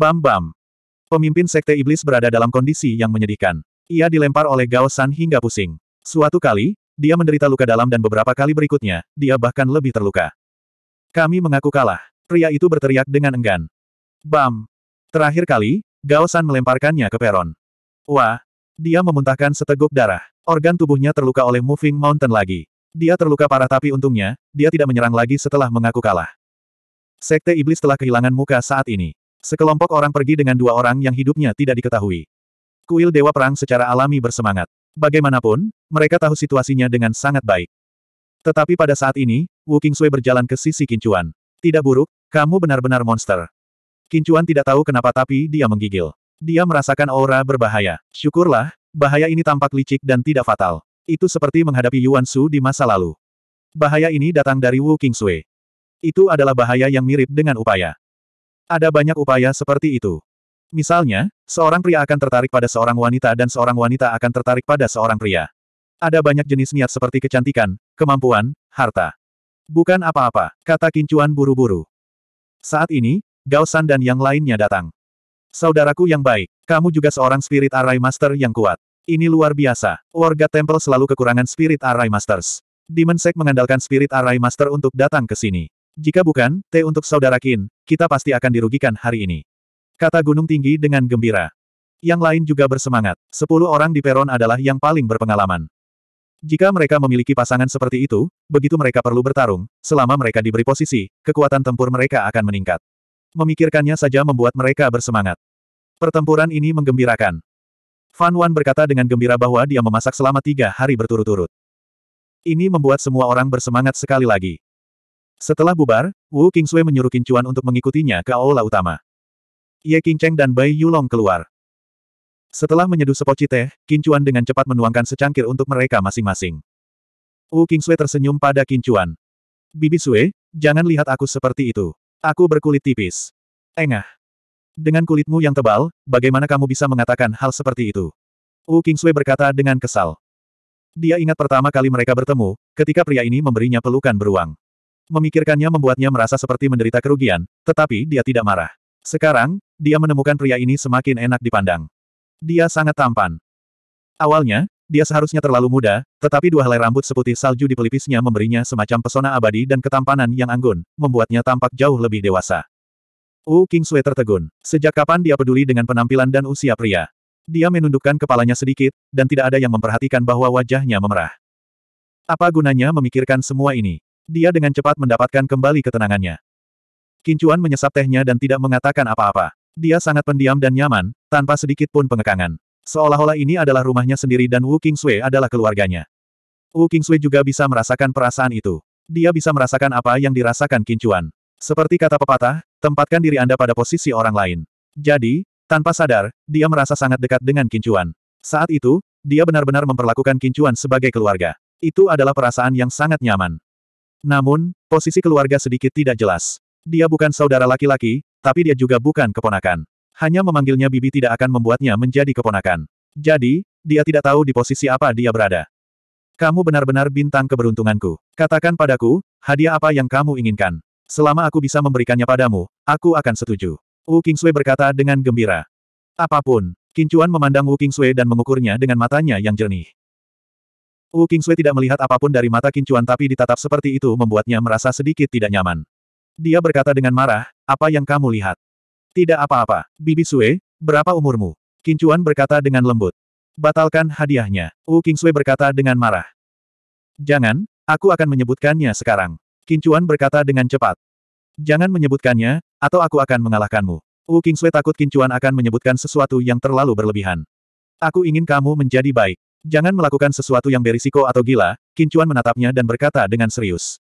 Bam-bam. Pemimpin Sekte Iblis berada dalam kondisi yang menyedihkan. Ia dilempar oleh Gao San hingga pusing. Suatu kali, dia menderita luka dalam dan beberapa kali berikutnya, dia bahkan lebih terluka. Kami mengaku kalah. Pria itu berteriak dengan enggan. Bam! Terakhir kali, Gao San melemparkannya ke peron. Wah! Dia memuntahkan seteguk darah. Organ tubuhnya terluka oleh Moving Mountain lagi. Dia terluka parah tapi untungnya, dia tidak menyerang lagi setelah mengaku kalah. Sekte Iblis telah kehilangan muka saat ini. Sekelompok orang pergi dengan dua orang yang hidupnya tidak diketahui. Kuil Dewa Perang secara alami bersemangat. Bagaimanapun, mereka tahu situasinya dengan sangat baik. Tetapi pada saat ini, Wu Sui berjalan ke sisi Kincuan. Tidak buruk, kamu benar-benar monster. Kincuan tidak tahu kenapa tapi dia menggigil. Dia merasakan aura berbahaya. Syukurlah, bahaya ini tampak licik dan tidak fatal. Itu seperti menghadapi Yuan Su di masa lalu. Bahaya ini datang dari Wu Sui. Itu adalah bahaya yang mirip dengan upaya. Ada banyak upaya seperti itu. Misalnya, seorang pria akan tertarik pada seorang wanita dan seorang wanita akan tertarik pada seorang pria. Ada banyak jenis niat seperti kecantikan, kemampuan, harta. Bukan apa-apa, kata Kincuan buru-buru. Saat ini, Gao dan yang lainnya datang. Saudaraku yang baik, kamu juga seorang Spirit Array Master yang kuat. Ini luar biasa. Warga Temple selalu kekurangan Spirit Array Masters. Dimensek mengandalkan Spirit Array Master untuk datang ke sini. Jika bukan, T untuk saudara kin, kita pasti akan dirugikan hari ini. Kata Gunung Tinggi dengan gembira. Yang lain juga bersemangat. Sepuluh orang di peron adalah yang paling berpengalaman. Jika mereka memiliki pasangan seperti itu, begitu mereka perlu bertarung, selama mereka diberi posisi, kekuatan tempur mereka akan meningkat. Memikirkannya saja membuat mereka bersemangat. Pertempuran ini menggembirakan. Fan Wan berkata dengan gembira bahwa dia memasak selama tiga hari berturut-turut. Ini membuat semua orang bersemangat sekali lagi. Setelah bubar, Wu Kingsui menyuruh Chuan untuk mengikutinya ke aula utama. Ye Qingcheng dan Bai Yulong keluar. Setelah menyeduh sepoci teh, Chuan dengan cepat menuangkan secangkir untuk mereka masing-masing. Wu Kingsui tersenyum pada Chuan. Bibi Sue, jangan lihat aku seperti itu. Aku berkulit tipis. Engah. Dengan kulitmu yang tebal, bagaimana kamu bisa mengatakan hal seperti itu? Wu Kingsui berkata dengan kesal. Dia ingat pertama kali mereka bertemu, ketika pria ini memberinya pelukan beruang. Memikirkannya membuatnya merasa seperti menderita kerugian, tetapi dia tidak marah. Sekarang, dia menemukan pria ini semakin enak dipandang. Dia sangat tampan. Awalnya, dia seharusnya terlalu muda, tetapi dua helai rambut seputih salju di pelipisnya memberinya semacam pesona abadi dan ketampanan yang anggun, membuatnya tampak jauh lebih dewasa. Wu Kingsui tertegun. Sejak kapan dia peduli dengan penampilan dan usia pria? Dia menundukkan kepalanya sedikit, dan tidak ada yang memperhatikan bahwa wajahnya memerah. Apa gunanya memikirkan semua ini? Dia dengan cepat mendapatkan kembali ketenangannya. Kincuan menyesap tehnya dan tidak mengatakan apa-apa. Dia sangat pendiam dan nyaman, tanpa sedikit pun pengekangan. Seolah-olah ini adalah rumahnya sendiri dan Wu Sui adalah keluarganya. Wu Sui juga bisa merasakan perasaan itu. Dia bisa merasakan apa yang dirasakan Kincuan. Seperti kata pepatah, tempatkan diri Anda pada posisi orang lain. Jadi, tanpa sadar, dia merasa sangat dekat dengan Kincuan. Saat itu, dia benar-benar memperlakukan Kincuan sebagai keluarga. Itu adalah perasaan yang sangat nyaman. Namun, posisi keluarga sedikit tidak jelas. Dia bukan saudara laki-laki, tapi dia juga bukan keponakan. Hanya memanggilnya bibi tidak akan membuatnya menjadi keponakan. Jadi, dia tidak tahu di posisi apa dia berada. Kamu benar-benar bintang keberuntunganku. Katakan padaku, hadiah apa yang kamu inginkan. Selama aku bisa memberikannya padamu, aku akan setuju. Wu Kingsui berkata dengan gembira. Apapun, Kincuan memandang Wu Kingsui dan mengukurnya dengan matanya yang jernih. Wu Sui tidak melihat apapun dari mata Kincuan tapi ditatap seperti itu membuatnya merasa sedikit tidak nyaman. Dia berkata dengan marah, apa yang kamu lihat? Tidak apa-apa, Bibi Sui. berapa umurmu? Kincuan berkata dengan lembut. Batalkan hadiahnya, Wu Sui berkata dengan marah. Jangan, aku akan menyebutkannya sekarang. Kincuan berkata dengan cepat. Jangan menyebutkannya, atau aku akan mengalahkanmu. Wu Sui takut Kincuan akan menyebutkan sesuatu yang terlalu berlebihan. Aku ingin kamu menjadi baik. Jangan melakukan sesuatu yang berisiko atau gila, Kincuan menatapnya dan berkata dengan serius.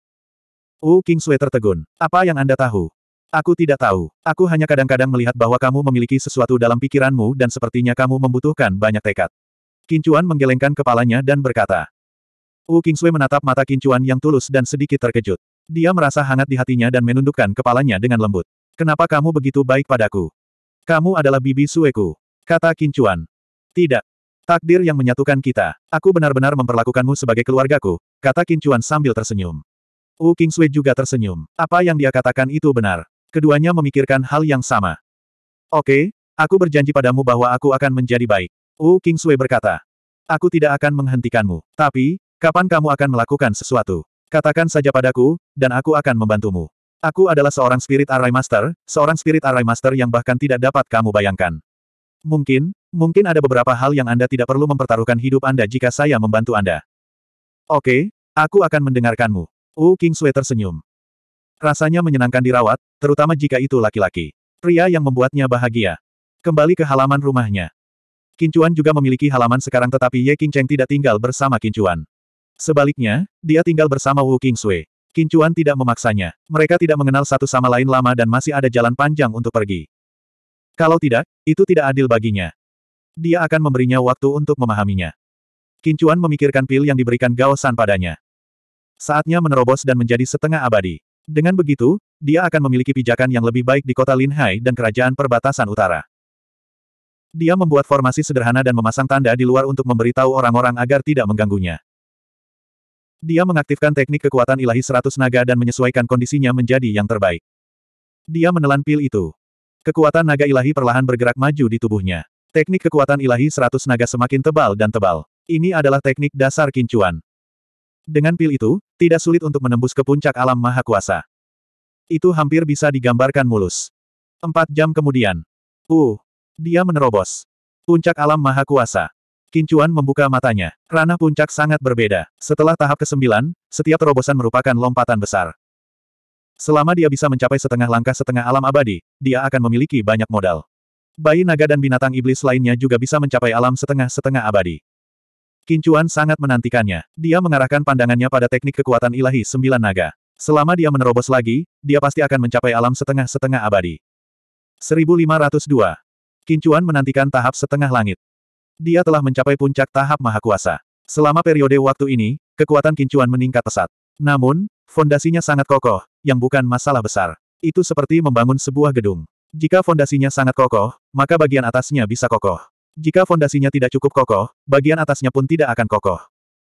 Wu King Sui tertegun. Apa yang Anda tahu? Aku tidak tahu. Aku hanya kadang-kadang melihat bahwa kamu memiliki sesuatu dalam pikiranmu dan sepertinya kamu membutuhkan banyak tekad. Kincuan menggelengkan kepalanya dan berkata. Wu King Sui menatap mata Kincuan yang tulus dan sedikit terkejut. Dia merasa hangat di hatinya dan menundukkan kepalanya dengan lembut. Kenapa kamu begitu baik padaku? Kamu adalah bibi sueku. Kata Kincuan. Tidak, Takdir yang menyatukan kita. Aku benar-benar memperlakukanmu sebagai keluargaku, kata Kincuan sambil tersenyum. Wu Sui juga tersenyum. Apa yang dia katakan itu benar. Keduanya memikirkan hal yang sama. Oke, aku berjanji padamu bahwa aku akan menjadi baik. Wu Sui berkata. Aku tidak akan menghentikanmu. Tapi, kapan kamu akan melakukan sesuatu? Katakan saja padaku, dan aku akan membantumu. Aku adalah seorang Spirit Array Master, seorang Spirit Array Master yang bahkan tidak dapat kamu bayangkan. Mungkin, Mungkin ada beberapa hal yang Anda tidak perlu mempertaruhkan hidup Anda jika saya membantu Anda. Oke, aku akan mendengarkanmu. Wu King Sui tersenyum. Rasanya menyenangkan dirawat, terutama jika itu laki-laki. Pria yang membuatnya bahagia. Kembali ke halaman rumahnya. Kincuan juga memiliki halaman sekarang tetapi Ye King tidak tinggal bersama Kincuan. Sebaliknya, dia tinggal bersama Wu King Sui. Kincuan tidak memaksanya. Mereka tidak mengenal satu sama lain lama dan masih ada jalan panjang untuk pergi. Kalau tidak, itu tidak adil baginya dia akan memberinya waktu untuk memahaminya. Kincuan memikirkan pil yang diberikan Gao San padanya. Saatnya menerobos dan menjadi setengah abadi. Dengan begitu, dia akan memiliki pijakan yang lebih baik di kota Linhai dan kerajaan perbatasan utara. Dia membuat formasi sederhana dan memasang tanda di luar untuk memberitahu orang-orang agar tidak mengganggunya. Dia mengaktifkan teknik kekuatan ilahi seratus naga dan menyesuaikan kondisinya menjadi yang terbaik. Dia menelan pil itu. Kekuatan naga ilahi perlahan bergerak maju di tubuhnya. Teknik kekuatan ilahi 100 naga semakin tebal dan tebal. Ini adalah teknik dasar kincuan. Dengan pil itu, tidak sulit untuk menembus ke puncak alam maha kuasa. Itu hampir bisa digambarkan mulus. Empat jam kemudian. Uh, dia menerobos. Puncak alam maha kuasa. Kincuan membuka matanya. Ranah puncak sangat berbeda. Setelah tahap ke-9, setiap terobosan merupakan lompatan besar. Selama dia bisa mencapai setengah langkah setengah alam abadi, dia akan memiliki banyak modal. Bayi naga dan binatang iblis lainnya juga bisa mencapai alam setengah-setengah abadi. Kincuan sangat menantikannya. Dia mengarahkan pandangannya pada teknik kekuatan ilahi sembilan naga. Selama dia menerobos lagi, dia pasti akan mencapai alam setengah-setengah abadi. 1502. Kincuan menantikan tahap setengah langit. Dia telah mencapai puncak tahap maha kuasa. Selama periode waktu ini, kekuatan Kincuan meningkat pesat. Namun, fondasinya sangat kokoh, yang bukan masalah besar. Itu seperti membangun sebuah gedung. Jika fondasinya sangat kokoh, maka bagian atasnya bisa kokoh. Jika fondasinya tidak cukup kokoh, bagian atasnya pun tidak akan kokoh.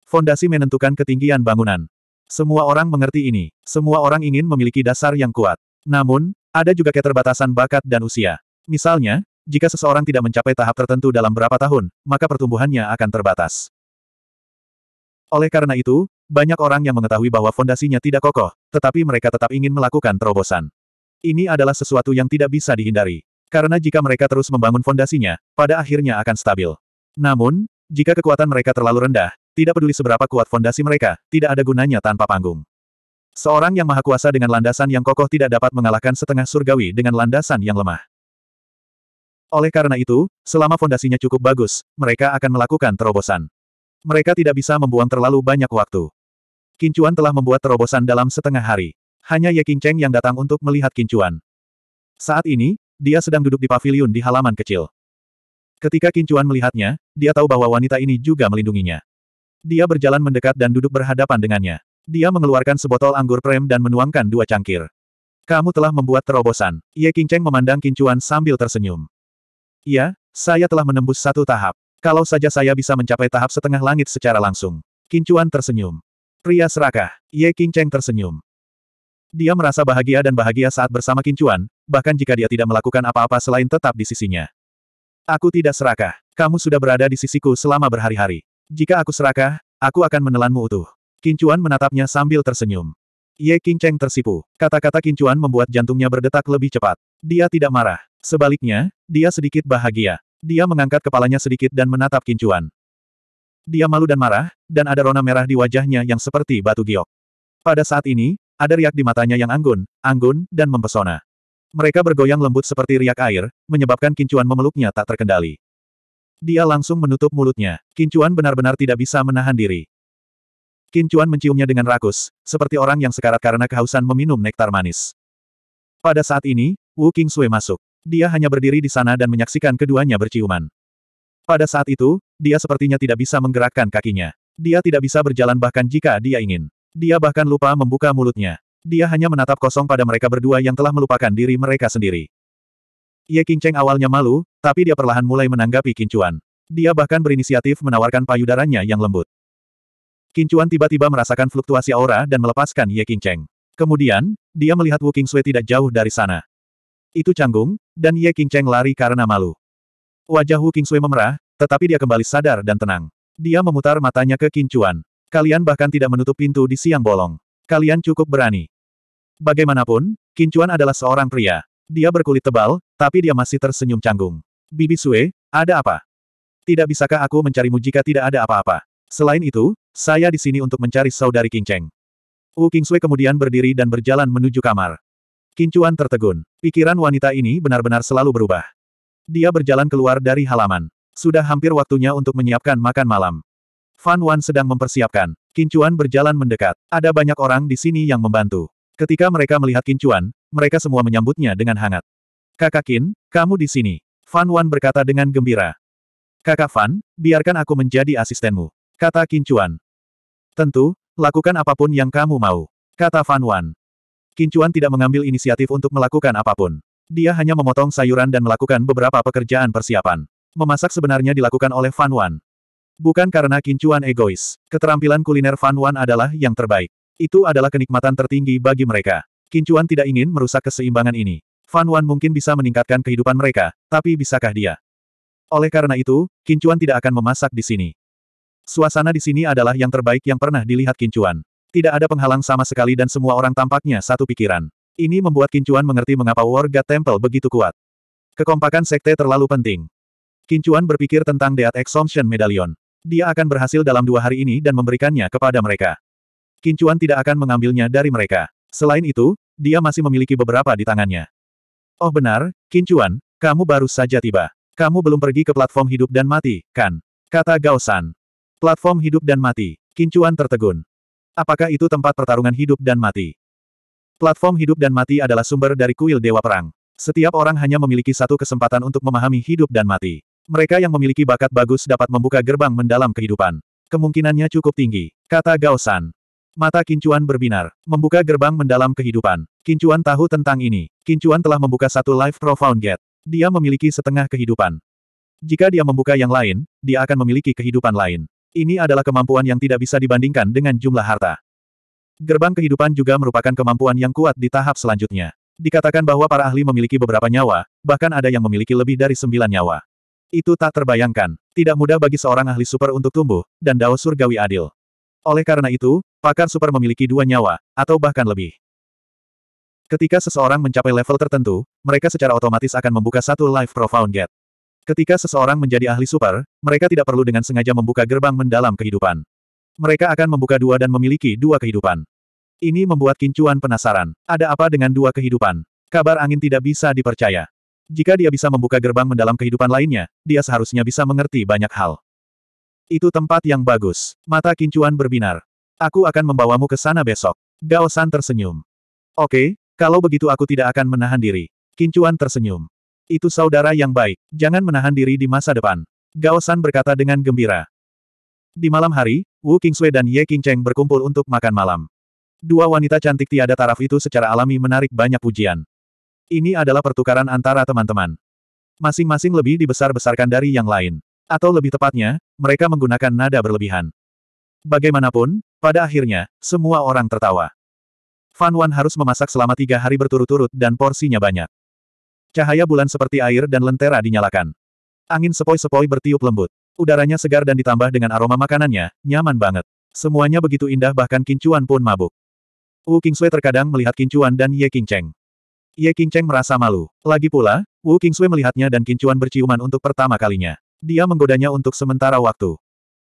Fondasi menentukan ketinggian bangunan. Semua orang mengerti ini. Semua orang ingin memiliki dasar yang kuat. Namun, ada juga keterbatasan bakat dan usia. Misalnya, jika seseorang tidak mencapai tahap tertentu dalam berapa tahun, maka pertumbuhannya akan terbatas. Oleh karena itu, banyak orang yang mengetahui bahwa fondasinya tidak kokoh, tetapi mereka tetap ingin melakukan terobosan. Ini adalah sesuatu yang tidak bisa dihindari. Karena jika mereka terus membangun fondasinya, pada akhirnya akan stabil. Namun, jika kekuatan mereka terlalu rendah, tidak peduli seberapa kuat fondasi mereka, tidak ada gunanya tanpa panggung. Seorang yang maha kuasa dengan landasan yang kokoh tidak dapat mengalahkan setengah surgawi dengan landasan yang lemah. Oleh karena itu, selama fondasinya cukup bagus, mereka akan melakukan terobosan. Mereka tidak bisa membuang terlalu banyak waktu. Kincuan telah membuat terobosan dalam setengah hari. Hanya Ye King Cheng yang datang untuk melihat Kincuan. Saat ini, dia sedang duduk di paviliun di halaman kecil. Ketika Kincuan melihatnya, dia tahu bahwa wanita ini juga melindunginya. Dia berjalan mendekat dan duduk berhadapan dengannya. Dia mengeluarkan sebotol anggur prem dan menuangkan dua cangkir. Kamu telah membuat terobosan. Ye King Cheng memandang Kincuan sambil tersenyum. Ya, saya telah menembus satu tahap. Kalau saja saya bisa mencapai tahap setengah langit secara langsung. Kincuan tersenyum. Pria serakah. Ye King Cheng tersenyum. Dia merasa bahagia dan bahagia saat bersama Kincuan, bahkan jika dia tidak melakukan apa-apa selain tetap di sisinya. Aku tidak serakah. Kamu sudah berada di sisiku selama berhari-hari. Jika aku serakah, aku akan menelanmu utuh. Kincuan menatapnya sambil tersenyum. Ye King Cheng tersipu. Kata-kata Kincuan membuat jantungnya berdetak lebih cepat. Dia tidak marah. Sebaliknya, dia sedikit bahagia. Dia mengangkat kepalanya sedikit dan menatap Kincuan. Dia malu dan marah, dan ada rona merah di wajahnya yang seperti batu giok. Pada saat ini, ada riak di matanya yang anggun, anggun, dan mempesona. Mereka bergoyang lembut seperti riak air, menyebabkan Kincuan memeluknya tak terkendali. Dia langsung menutup mulutnya. Kincuan benar-benar tidak bisa menahan diri. Kincuan menciumnya dengan rakus, seperti orang yang sekarat karena kehausan meminum nektar manis. Pada saat ini, Wu King Sui masuk. Dia hanya berdiri di sana dan menyaksikan keduanya berciuman. Pada saat itu, dia sepertinya tidak bisa menggerakkan kakinya. Dia tidak bisa berjalan bahkan jika dia ingin. Dia bahkan lupa membuka mulutnya. Dia hanya menatap kosong pada mereka berdua yang telah melupakan diri mereka sendiri. Ye Qingcheng awalnya malu, tapi dia perlahan mulai menanggapi Kincuan. Dia bahkan berinisiatif menawarkan payudaranya yang lembut. Kincuan tiba-tiba merasakan fluktuasi aura dan melepaskan Ye Qingcheng. Kemudian, dia melihat Wu Qingsui tidak jauh dari sana. Itu canggung, dan Ye Qingcheng lari karena malu. Wajah Wu Qingsui memerah, tetapi dia kembali sadar dan tenang. Dia memutar matanya ke Kincuan. Kalian bahkan tidak menutup pintu di siang bolong. Kalian cukup berani. Bagaimanapun, Kincuan adalah seorang pria. Dia berkulit tebal, tapi dia masih tersenyum canggung. Bibi Sue, ada apa? Tidak bisakah aku mencarimu jika tidak ada apa-apa? Selain itu, saya di sini untuk mencari saudari kinceng. Wu King Sui kemudian berdiri dan berjalan menuju kamar. Kincuan tertegun. Pikiran wanita ini benar-benar selalu berubah. Dia berjalan keluar dari halaman. Sudah hampir waktunya untuk menyiapkan makan malam. Fan Wan sedang mempersiapkan. Kincuan berjalan mendekat. Ada banyak orang di sini yang membantu. Ketika mereka melihat Kincuan, mereka semua menyambutnya dengan hangat. Kakak Kin, kamu di sini. Fan Wan berkata dengan gembira. Kakak Fan, biarkan aku menjadi asistenmu. Kata Kincuan. Tentu, lakukan apapun yang kamu mau. Kata Fan Wan. Kincuan tidak mengambil inisiatif untuk melakukan apapun. Dia hanya memotong sayuran dan melakukan beberapa pekerjaan persiapan. Memasak sebenarnya dilakukan oleh Fan Wan. Bukan karena kincuan egois. Keterampilan kuliner Fan Wan adalah yang terbaik. Itu adalah kenikmatan tertinggi bagi mereka. Kincuan tidak ingin merusak keseimbangan ini. Fan Wan mungkin bisa meningkatkan kehidupan mereka, tapi bisakah dia? Oleh karena itu, Kincuan tidak akan memasak di sini. Suasana di sini adalah yang terbaik yang pernah dilihat Kincuan. Tidak ada penghalang sama sekali dan semua orang tampaknya satu pikiran. Ini membuat Kincuan mengerti mengapa warga Temple begitu kuat. Kekompakan sekte terlalu penting. Kincuan berpikir tentang Death Exhaustion Medallion. Dia akan berhasil dalam dua hari ini dan memberikannya kepada mereka. Kincuan tidak akan mengambilnya dari mereka. Selain itu, dia masih memiliki beberapa di tangannya. Oh benar, Kincuan, kamu baru saja tiba. Kamu belum pergi ke platform hidup dan mati, kan? Kata Gao Platform hidup dan mati. Kincuan tertegun. Apakah itu tempat pertarungan hidup dan mati? Platform hidup dan mati adalah sumber dari kuil Dewa Perang. Setiap orang hanya memiliki satu kesempatan untuk memahami hidup dan mati. Mereka yang memiliki bakat bagus dapat membuka gerbang mendalam kehidupan. Kemungkinannya cukup tinggi, kata Gao San. Mata Kincuan berbinar, membuka gerbang mendalam kehidupan. Kincuan tahu tentang ini. Kincuan telah membuka satu life profound gate. Dia memiliki setengah kehidupan. Jika dia membuka yang lain, dia akan memiliki kehidupan lain. Ini adalah kemampuan yang tidak bisa dibandingkan dengan jumlah harta. Gerbang kehidupan juga merupakan kemampuan yang kuat di tahap selanjutnya. Dikatakan bahwa para ahli memiliki beberapa nyawa, bahkan ada yang memiliki lebih dari sembilan nyawa. Itu tak terbayangkan. Tidak mudah bagi seorang ahli super untuk tumbuh, dan dao surgawi adil. Oleh karena itu, pakar super memiliki dua nyawa, atau bahkan lebih. Ketika seseorang mencapai level tertentu, mereka secara otomatis akan membuka satu life profound gate. Ketika seseorang menjadi ahli super, mereka tidak perlu dengan sengaja membuka gerbang mendalam kehidupan. Mereka akan membuka dua dan memiliki dua kehidupan. Ini membuat Kincuan penasaran. Ada apa dengan dua kehidupan? Kabar angin tidak bisa dipercaya. Jika dia bisa membuka gerbang mendalam kehidupan lainnya, dia seharusnya bisa mengerti banyak hal. Itu tempat yang bagus. Mata Kincuan berbinar. Aku akan membawamu ke sana besok. Gao San tersenyum. Oke, kalau begitu aku tidak akan menahan diri. Kincuan tersenyum. Itu saudara yang baik. Jangan menahan diri di masa depan. Gao San berkata dengan gembira. Di malam hari, Wu Kingsui dan Ye Qingcheng berkumpul untuk makan malam. Dua wanita cantik tiada taraf itu secara alami menarik banyak pujian. Ini adalah pertukaran antara teman-teman. Masing-masing lebih dibesar-besarkan dari yang lain. Atau lebih tepatnya, mereka menggunakan nada berlebihan. Bagaimanapun, pada akhirnya, semua orang tertawa. Fan Wan harus memasak selama tiga hari berturut-turut dan porsinya banyak. Cahaya bulan seperti air dan lentera dinyalakan. Angin sepoi-sepoi bertiup lembut. Udaranya segar dan ditambah dengan aroma makanannya, nyaman banget. Semuanya begitu indah bahkan Kincuan pun mabuk. Wu Kingsue terkadang melihat Kincuan dan Ye Qingcheng. Ye Qingcheng merasa malu. Lagi pula, Wu King Sui melihatnya dan Kincuan berciuman untuk pertama kalinya. Dia menggodanya untuk sementara waktu.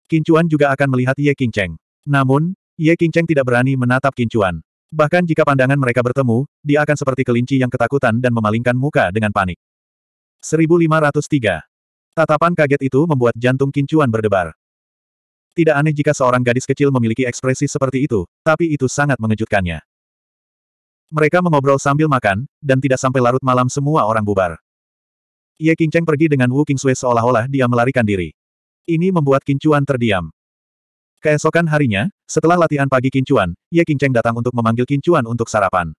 Kincuan juga akan melihat Ye Qingcheng. Namun, Ye Qingcheng tidak berani menatap Kincuan. Bahkan jika pandangan mereka bertemu, dia akan seperti kelinci yang ketakutan dan memalingkan muka dengan panik. 1503. Tatapan kaget itu membuat jantung Kincuan berdebar. Tidak aneh jika seorang gadis kecil memiliki ekspresi seperti itu, tapi itu sangat mengejutkannya. Mereka mengobrol sambil makan, dan tidak sampai larut malam semua orang bubar. Ye Qingcheng pergi dengan Wu Sui seolah-olah dia melarikan diri. Ini membuat Kincuan terdiam. Keesokan harinya, setelah latihan pagi Kincuan, Ye Qingcheng datang untuk memanggil Kincuan untuk sarapan.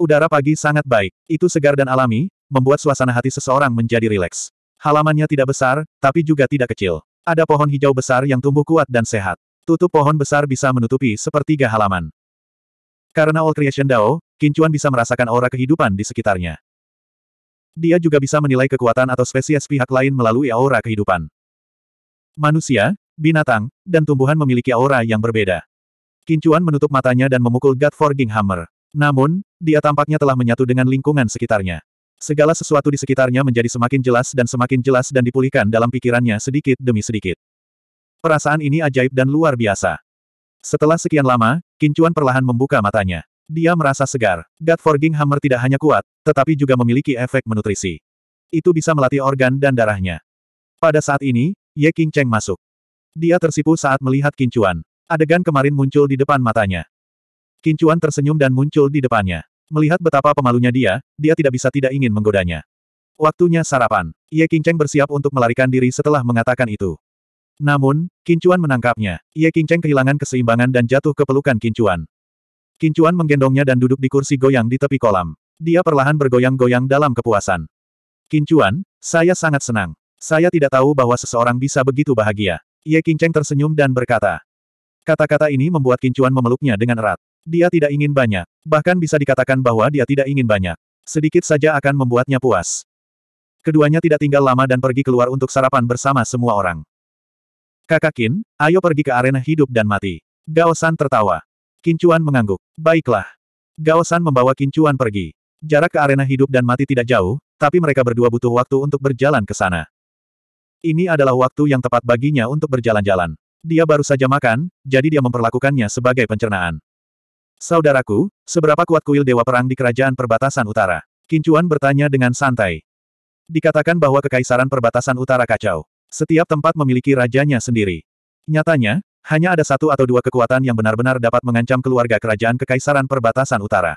Udara pagi sangat baik, itu segar dan alami, membuat suasana hati seseorang menjadi rileks. Halamannya tidak besar, tapi juga tidak kecil. Ada pohon hijau besar yang tumbuh kuat dan sehat. Tutup pohon besar bisa menutupi sepertiga halaman. Karena All Creation Dao, Kincuan bisa merasakan aura kehidupan di sekitarnya. Dia juga bisa menilai kekuatan atau spesies pihak lain melalui aura kehidupan. Manusia, binatang, dan tumbuhan memiliki aura yang berbeda. Kincuan menutup matanya dan memukul God Forging Hammer. Namun, dia tampaknya telah menyatu dengan lingkungan sekitarnya. Segala sesuatu di sekitarnya menjadi semakin jelas dan semakin jelas dan dipulihkan dalam pikirannya sedikit demi sedikit. Perasaan ini ajaib dan luar biasa. Setelah sekian lama, Kincuan perlahan membuka matanya. Dia merasa segar. God Forging Hammer tidak hanya kuat, tetapi juga memiliki efek menutrisi. Itu bisa melatih organ dan darahnya. Pada saat ini, Ye King Cheng masuk. Dia tersipu saat melihat Kincuan. Adegan kemarin muncul di depan matanya. Kincuan tersenyum dan muncul di depannya. Melihat betapa pemalunya dia, dia tidak bisa tidak ingin menggodanya. Waktunya sarapan. Ye King Cheng bersiap untuk melarikan diri setelah mengatakan itu. Namun, Kincuan menangkapnya. Ye Qingcheng kehilangan keseimbangan dan jatuh ke pelukan Kincuan. Kincuan menggendongnya dan duduk di kursi goyang di tepi kolam. Dia perlahan bergoyang-goyang dalam kepuasan. Kincuan, saya sangat senang. Saya tidak tahu bahwa seseorang bisa begitu bahagia. Ye Qingcheng tersenyum dan berkata. Kata-kata ini membuat Kincuan memeluknya dengan erat. Dia tidak ingin banyak. Bahkan bisa dikatakan bahwa dia tidak ingin banyak. Sedikit saja akan membuatnya puas. Keduanya tidak tinggal lama dan pergi keluar untuk sarapan bersama semua orang. Kakak Kin, ayo pergi ke arena hidup dan mati. Gao San tertawa. Kincuan mengangguk. Baiklah. Gao San membawa Kincuan pergi. Jarak ke arena hidup dan mati tidak jauh, tapi mereka berdua butuh waktu untuk berjalan ke sana. Ini adalah waktu yang tepat baginya untuk berjalan-jalan. Dia baru saja makan, jadi dia memperlakukannya sebagai pencernaan. Saudaraku, seberapa kuat kuil Dewa Perang di Kerajaan Perbatasan Utara? Kincuan bertanya dengan santai. Dikatakan bahwa Kekaisaran Perbatasan Utara kacau. Setiap tempat memiliki rajanya sendiri. Nyatanya, hanya ada satu atau dua kekuatan yang benar-benar dapat mengancam keluarga kerajaan Kekaisaran Perbatasan Utara.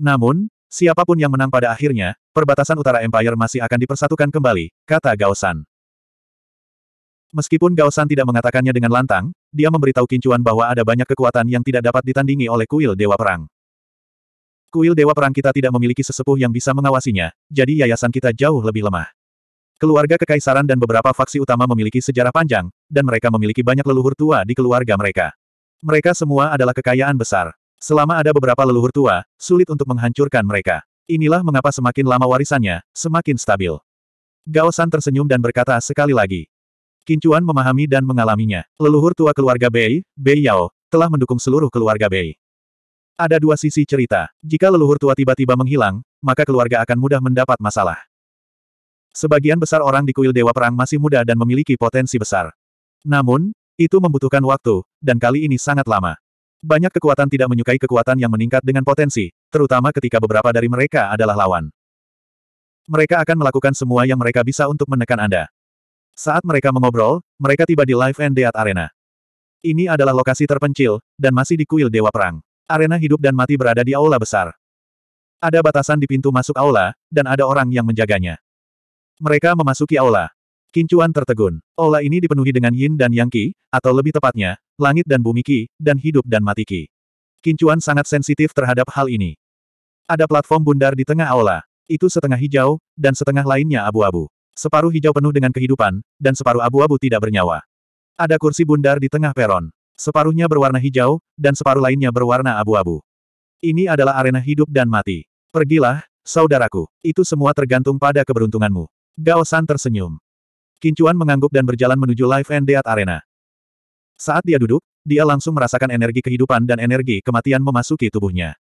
Namun, siapapun yang menang pada akhirnya, perbatasan utara Empire masih akan dipersatukan kembali, kata Gaosan. Meskipun Gaosan tidak mengatakannya dengan lantang, dia memberitahu Kincuan bahwa ada banyak kekuatan yang tidak dapat ditandingi oleh kuil Dewa Perang. Kuil Dewa Perang kita tidak memiliki sesepuh yang bisa mengawasinya, jadi yayasan kita jauh lebih lemah. Keluarga kekaisaran dan beberapa faksi utama memiliki sejarah panjang, dan mereka memiliki banyak leluhur tua di keluarga mereka. Mereka semua adalah kekayaan besar. Selama ada beberapa leluhur tua, sulit untuk menghancurkan mereka. Inilah mengapa semakin lama warisannya, semakin stabil. Gao San tersenyum dan berkata sekali lagi. Kincuan memahami dan mengalaminya. Leluhur tua keluarga Bei, Bei Yao, telah mendukung seluruh keluarga Bei. Ada dua sisi cerita. Jika leluhur tua tiba-tiba menghilang, maka keluarga akan mudah mendapat masalah. Sebagian besar orang di kuil Dewa Perang masih muda dan memiliki potensi besar. Namun, itu membutuhkan waktu, dan kali ini sangat lama. Banyak kekuatan tidak menyukai kekuatan yang meningkat dengan potensi, terutama ketika beberapa dari mereka adalah lawan. Mereka akan melakukan semua yang mereka bisa untuk menekan Anda. Saat mereka mengobrol, mereka tiba di Live and Death Arena. Ini adalah lokasi terpencil, dan masih di kuil Dewa Perang. Arena hidup dan mati berada di aula besar. Ada batasan di pintu masuk aula, dan ada orang yang menjaganya. Mereka memasuki aula. Kincuan tertegun. Aula ini dipenuhi dengan yin dan yang Ki, atau lebih tepatnya, langit dan bumi Ki, dan hidup dan mati Ki. Kincuan sangat sensitif terhadap hal ini. Ada platform bundar di tengah aula. Itu setengah hijau, dan setengah lainnya abu-abu. Separuh hijau penuh dengan kehidupan, dan separuh abu-abu tidak bernyawa. Ada kursi bundar di tengah peron. Separuhnya berwarna hijau, dan separuh lainnya berwarna abu-abu. Ini adalah arena hidup dan mati. Pergilah, saudaraku. Itu semua tergantung pada keberuntunganmu. Gao San tersenyum. Kincuan mengangguk dan berjalan menuju Life and Death Arena. Saat dia duduk, dia langsung merasakan energi kehidupan dan energi kematian memasuki tubuhnya.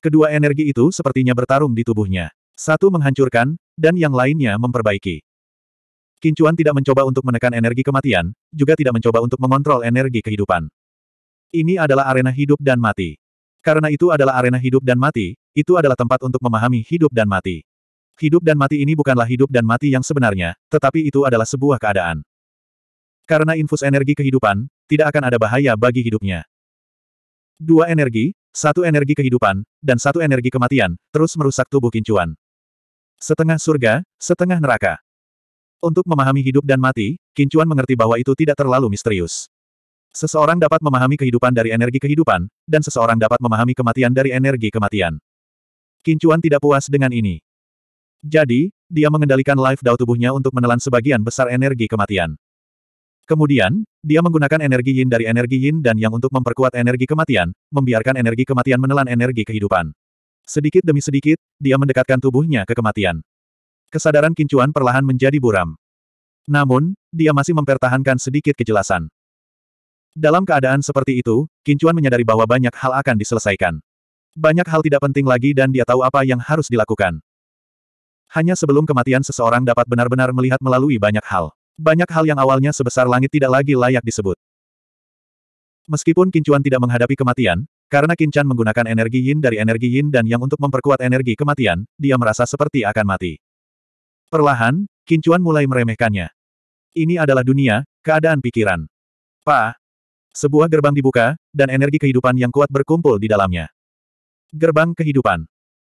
Kedua energi itu sepertinya bertarung di tubuhnya. Satu menghancurkan, dan yang lainnya memperbaiki. Kincuan tidak mencoba untuk menekan energi kematian, juga tidak mencoba untuk mengontrol energi kehidupan. Ini adalah arena hidup dan mati. Karena itu adalah arena hidup dan mati, itu adalah tempat untuk memahami hidup dan mati. Hidup dan mati ini bukanlah hidup dan mati yang sebenarnya, tetapi itu adalah sebuah keadaan. Karena infus energi kehidupan, tidak akan ada bahaya bagi hidupnya. Dua energi, satu energi kehidupan, dan satu energi kematian, terus merusak tubuh kincuan. Setengah surga, setengah neraka. Untuk memahami hidup dan mati, kincuan mengerti bahwa itu tidak terlalu misterius. Seseorang dapat memahami kehidupan dari energi kehidupan, dan seseorang dapat memahami kematian dari energi kematian. Kincuan tidak puas dengan ini. Jadi, dia mengendalikan life Dao tubuhnya untuk menelan sebagian besar energi kematian. Kemudian, dia menggunakan energi yin dari energi yin dan yang untuk memperkuat energi kematian, membiarkan energi kematian menelan energi kehidupan. Sedikit demi sedikit, dia mendekatkan tubuhnya ke kematian. Kesadaran kincuan perlahan menjadi buram. Namun, dia masih mempertahankan sedikit kejelasan. Dalam keadaan seperti itu, kincuan menyadari bahwa banyak hal akan diselesaikan. Banyak hal tidak penting lagi dan dia tahu apa yang harus dilakukan. Hanya sebelum kematian seseorang dapat benar-benar melihat melalui banyak hal. Banyak hal yang awalnya sebesar langit tidak lagi layak disebut. Meskipun Kincuan tidak menghadapi kematian, karena Kincan menggunakan energi yin dari energi yin dan yang untuk memperkuat energi kematian, dia merasa seperti akan mati. Perlahan, Kincuan mulai meremehkannya. Ini adalah dunia, keadaan pikiran. Pa. Sebuah gerbang dibuka, dan energi kehidupan yang kuat berkumpul di dalamnya. Gerbang kehidupan.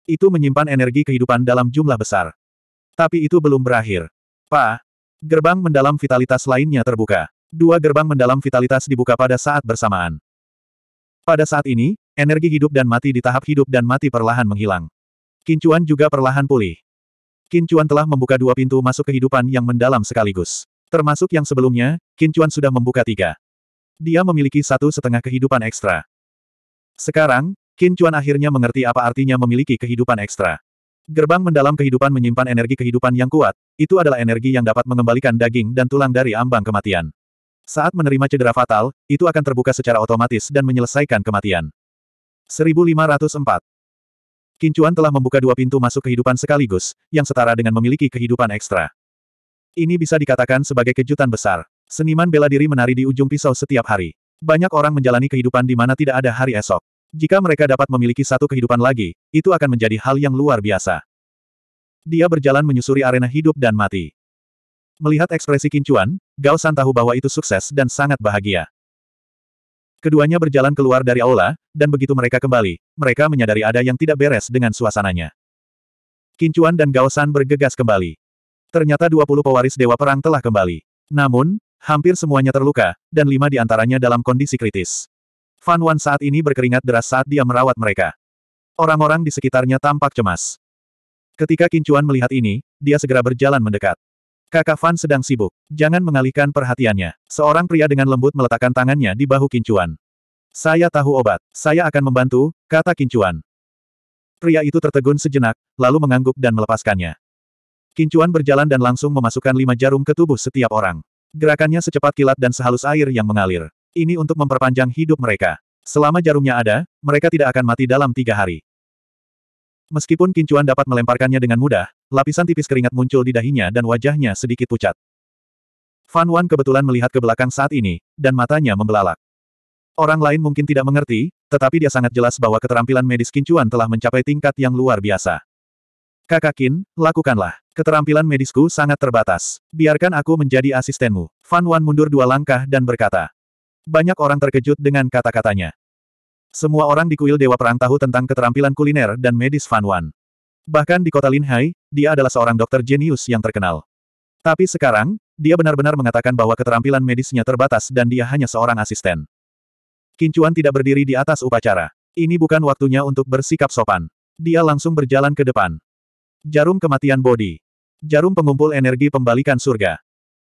Itu menyimpan energi kehidupan dalam jumlah besar. Tapi itu belum berakhir. Pa, gerbang mendalam vitalitas lainnya terbuka. Dua gerbang mendalam vitalitas dibuka pada saat bersamaan. Pada saat ini, energi hidup dan mati di tahap hidup dan mati perlahan menghilang. Kincuan juga perlahan pulih. Kincuan telah membuka dua pintu masuk kehidupan yang mendalam sekaligus. Termasuk yang sebelumnya, Kincuan sudah membuka tiga. Dia memiliki satu setengah kehidupan ekstra. Sekarang, Qin Chuan akhirnya mengerti apa artinya memiliki kehidupan ekstra. Gerbang mendalam kehidupan menyimpan energi kehidupan yang kuat, itu adalah energi yang dapat mengembalikan daging dan tulang dari ambang kematian. Saat menerima cedera fatal, itu akan terbuka secara otomatis dan menyelesaikan kematian. 1504 Qin Chuan telah membuka dua pintu masuk kehidupan sekaligus, yang setara dengan memiliki kehidupan ekstra. Ini bisa dikatakan sebagai kejutan besar. Seniman bela diri menari di ujung pisau setiap hari. Banyak orang menjalani kehidupan di mana tidak ada hari esok. Jika mereka dapat memiliki satu kehidupan lagi, itu akan menjadi hal yang luar biasa. Dia berjalan menyusuri arena hidup dan mati. Melihat ekspresi Kincuan, Gao San tahu bahwa itu sukses dan sangat bahagia. Keduanya berjalan keluar dari aula, dan begitu mereka kembali, mereka menyadari ada yang tidak beres dengan suasananya. Kincuan dan Gao San bergegas kembali. Ternyata 20 pewaris Dewa Perang telah kembali. Namun, hampir semuanya terluka, dan lima di antaranya dalam kondisi kritis. Fan Wan saat ini berkeringat deras saat dia merawat mereka. Orang-orang di sekitarnya tampak cemas. Ketika Kincuan melihat ini, dia segera berjalan mendekat. Kakak Fan sedang sibuk. Jangan mengalihkan perhatiannya. Seorang pria dengan lembut meletakkan tangannya di bahu Kincuan. Saya tahu obat. Saya akan membantu, kata Kincuan. Pria itu tertegun sejenak, lalu mengangguk dan melepaskannya. Kincuan berjalan dan langsung memasukkan lima jarum ke tubuh setiap orang. Gerakannya secepat kilat dan sehalus air yang mengalir. Ini untuk memperpanjang hidup mereka. Selama jarumnya ada, mereka tidak akan mati dalam tiga hari. Meskipun kincuan dapat melemparkannya dengan mudah, lapisan tipis keringat muncul di dahinya dan wajahnya sedikit pucat. Fan Wan kebetulan melihat ke belakang saat ini, dan matanya membelalak. Orang lain mungkin tidak mengerti, tetapi dia sangat jelas bahwa keterampilan medis kincuan telah mencapai tingkat yang luar biasa. Kakak Kin, lakukanlah. Keterampilan medisku sangat terbatas. Biarkan aku menjadi asistenmu. Fan Wan mundur dua langkah dan berkata. Banyak orang terkejut dengan kata-katanya. Semua orang di kuil Dewa Perang tahu tentang keterampilan kuliner dan medis Fan Wan. Bahkan di kota Linhai, dia adalah seorang dokter jenius yang terkenal. Tapi sekarang, dia benar-benar mengatakan bahwa keterampilan medisnya terbatas dan dia hanya seorang asisten. Kincuan tidak berdiri di atas upacara. Ini bukan waktunya untuk bersikap sopan. Dia langsung berjalan ke depan. Jarum kematian Bodi. Jarum pengumpul energi pembalikan surga.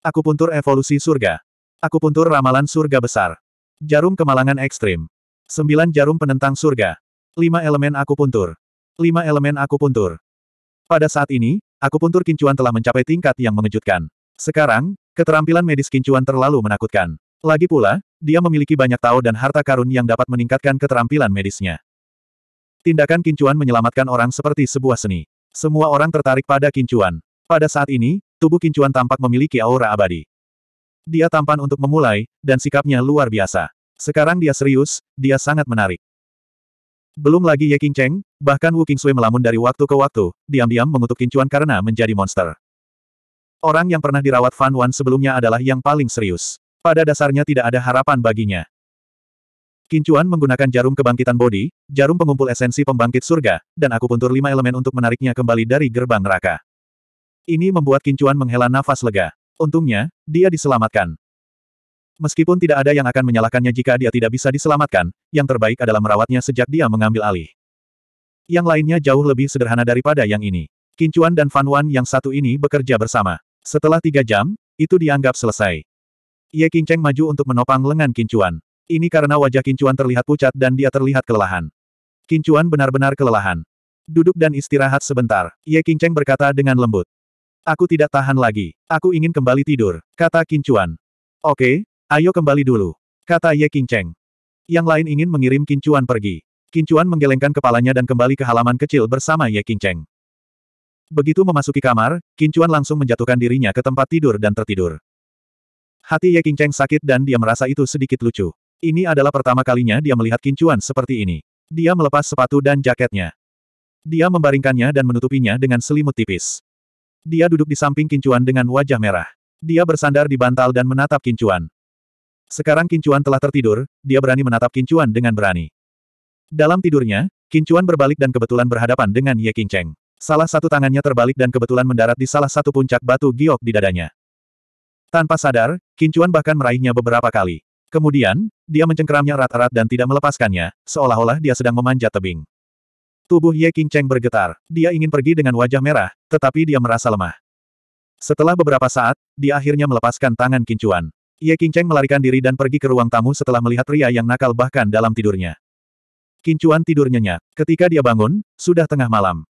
Akupuntur evolusi surga. Aku puntur ramalan surga besar. Jarum kemalangan ekstrim. Sembilan jarum penentang surga. Lima elemen aku puntur. Lima elemen aku puntur. Pada saat ini, aku puntur kincuan telah mencapai tingkat yang mengejutkan. Sekarang, keterampilan medis kincuan terlalu menakutkan. Lagi pula, dia memiliki banyak tahu dan harta karun yang dapat meningkatkan keterampilan medisnya. Tindakan kincuan menyelamatkan orang seperti sebuah seni. Semua orang tertarik pada kincuan. Pada saat ini, tubuh kincuan tampak memiliki aura abadi. Dia tampan untuk memulai, dan sikapnya luar biasa. Sekarang dia serius, dia sangat menarik. Belum lagi Ye King Cheng, bahkan Wu King melamun dari waktu ke waktu, diam-diam mengutuk kincuan karena menjadi monster. Orang yang pernah dirawat Fan Wan sebelumnya adalah yang paling serius. Pada dasarnya tidak ada harapan baginya. Kincuan menggunakan jarum kebangkitan bodi, jarum pengumpul esensi pembangkit surga, dan aku puntur lima elemen untuk menariknya kembali dari gerbang neraka. Ini membuat Kincuan menghela nafas lega. Untungnya, dia diselamatkan. Meskipun tidak ada yang akan menyalahkannya jika dia tidak bisa diselamatkan, yang terbaik adalah merawatnya sejak dia mengambil alih. Yang lainnya jauh lebih sederhana daripada yang ini. Kincuan dan Fan Wan yang satu ini bekerja bersama. Setelah tiga jam, itu dianggap selesai. Ye Qingcheng maju untuk menopang lengan Kincuan. Ini karena wajah Kincuan terlihat pucat dan dia terlihat kelelahan. Kincuan benar-benar kelelahan. Duduk dan istirahat sebentar, Ye Qingcheng berkata dengan lembut. Aku tidak tahan lagi. Aku ingin kembali tidur, kata Kincuan. Oke, ayo kembali dulu, kata Ye Qingcheng. Yang lain ingin mengirim Kincuan pergi. Kincuan menggelengkan kepalanya dan kembali ke halaman kecil bersama Ye Qingcheng. Begitu memasuki kamar, Kincuan langsung menjatuhkan dirinya ke tempat tidur dan tertidur. Hati Ye Qingcheng sakit dan dia merasa itu sedikit lucu. Ini adalah pertama kalinya dia melihat Kincuan seperti ini. Dia melepas sepatu dan jaketnya. Dia membaringkannya dan menutupinya dengan selimut tipis. Dia duduk di samping Kincuan dengan wajah merah. Dia bersandar di bantal dan menatap Kincuan. Sekarang Kincuan telah tertidur, dia berani menatap Kincuan dengan berani. Dalam tidurnya, Kincuan berbalik dan kebetulan berhadapan dengan Ye Qingcheng. Salah satu tangannya terbalik dan kebetulan mendarat di salah satu puncak batu giok di dadanya. Tanpa sadar, Kincuan bahkan meraihnya beberapa kali. Kemudian, dia mencengkeramnya erat-erat dan tidak melepaskannya, seolah-olah dia sedang memanjat tebing. Tubuh Ye King Cheng bergetar. Dia ingin pergi dengan wajah merah, tetapi dia merasa lemah. Setelah beberapa saat, dia akhirnya melepaskan tangan Kincuan. Ye King Cheng melarikan diri dan pergi ke ruang tamu setelah melihat pria yang nakal bahkan dalam tidurnya. Kincuan tidur nyenyak. Ketika dia bangun, sudah tengah malam.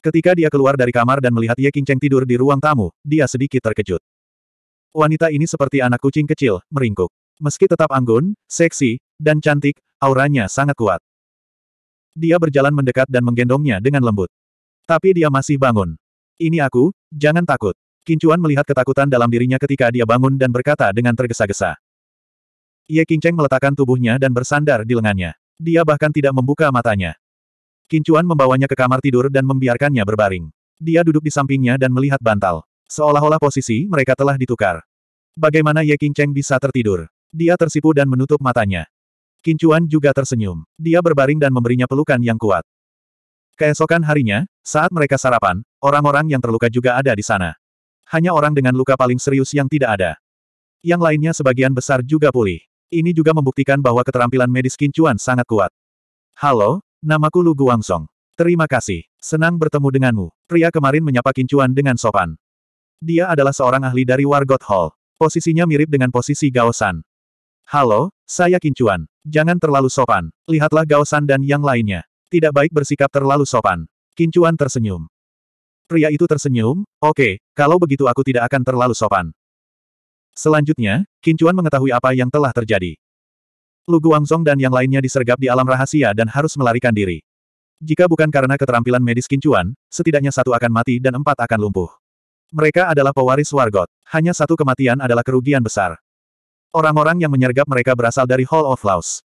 Ketika dia keluar dari kamar dan melihat Ye King Cheng tidur di ruang tamu, dia sedikit terkejut. Wanita ini seperti anak kucing kecil, meringkuk. Meski tetap anggun, seksi, dan cantik, auranya sangat kuat. Dia berjalan mendekat dan menggendongnya dengan lembut. Tapi dia masih bangun. Ini aku, jangan takut. Kincuan melihat ketakutan dalam dirinya ketika dia bangun dan berkata dengan tergesa-gesa. Ye Kinceng meletakkan tubuhnya dan bersandar di lengannya. Dia bahkan tidak membuka matanya. Kincuan membawanya ke kamar tidur dan membiarkannya berbaring. Dia duduk di sampingnya dan melihat bantal. Seolah-olah posisi mereka telah ditukar. Bagaimana Ye Kinceng bisa tertidur? Dia tersipu dan menutup matanya. Kincuan juga tersenyum. Dia berbaring dan memberinya pelukan yang kuat. Keesokan harinya, saat mereka sarapan, orang-orang yang terluka juga ada di sana. Hanya orang dengan luka paling serius yang tidak ada. Yang lainnya sebagian besar juga pulih. Ini juga membuktikan bahwa keterampilan medis Kincuan sangat kuat. Halo, namaku Lu Guangsong. Terima kasih. Senang bertemu denganmu. Pria kemarin menyapa Kincuan dengan sopan. Dia adalah seorang ahli dari Wargot Hall. Posisinya mirip dengan posisi Gao Halo, saya Kincuan. Jangan terlalu sopan. Lihatlah Gao San dan yang lainnya. Tidak baik bersikap terlalu sopan. Kincuan tersenyum. Pria itu tersenyum, oke, kalau begitu aku tidak akan terlalu sopan. Selanjutnya, Kincuan mengetahui apa yang telah terjadi. Lu Guangzong dan yang lainnya disergap di alam rahasia dan harus melarikan diri. Jika bukan karena keterampilan medis Kincuan, setidaknya satu akan mati dan empat akan lumpuh. Mereka adalah pewaris wargot. Hanya satu kematian adalah kerugian besar. Orang-orang yang menyergap mereka berasal dari Hall of Laws.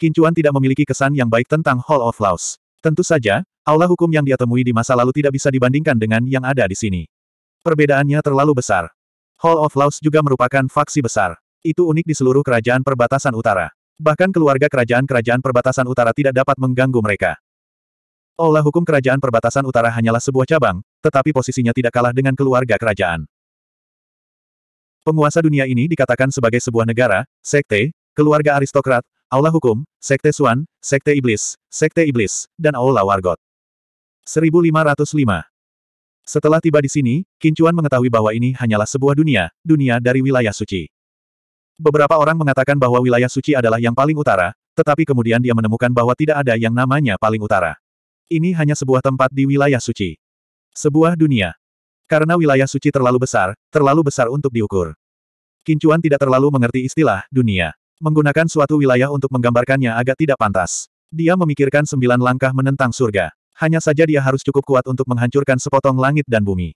Kincuan tidak memiliki kesan yang baik tentang Hall of Laws. Tentu saja, aula hukum yang dia temui di masa lalu tidak bisa dibandingkan dengan yang ada di sini. Perbedaannya terlalu besar. Hall of Laws juga merupakan faksi besar. Itu unik di seluruh kerajaan perbatasan utara. Bahkan keluarga kerajaan-kerajaan perbatasan utara tidak dapat mengganggu mereka. Aula hukum kerajaan perbatasan utara hanyalah sebuah cabang, tetapi posisinya tidak kalah dengan keluarga kerajaan. Penguasa dunia ini dikatakan sebagai sebuah negara, sekte, keluarga aristokrat, aula hukum, sekte Suan, sekte iblis, sekte iblis, dan aula wargot. 1505 Setelah tiba di sini, Kincuan mengetahui bahwa ini hanyalah sebuah dunia, dunia dari wilayah suci. Beberapa orang mengatakan bahwa wilayah suci adalah yang paling utara, tetapi kemudian dia menemukan bahwa tidak ada yang namanya paling utara. Ini hanya sebuah tempat di wilayah suci. Sebuah dunia. Karena wilayah suci terlalu besar, terlalu besar untuk diukur. Kincuan tidak terlalu mengerti istilah dunia. Menggunakan suatu wilayah untuk menggambarkannya agak tidak pantas. Dia memikirkan sembilan langkah menentang surga. Hanya saja dia harus cukup kuat untuk menghancurkan sepotong langit dan bumi.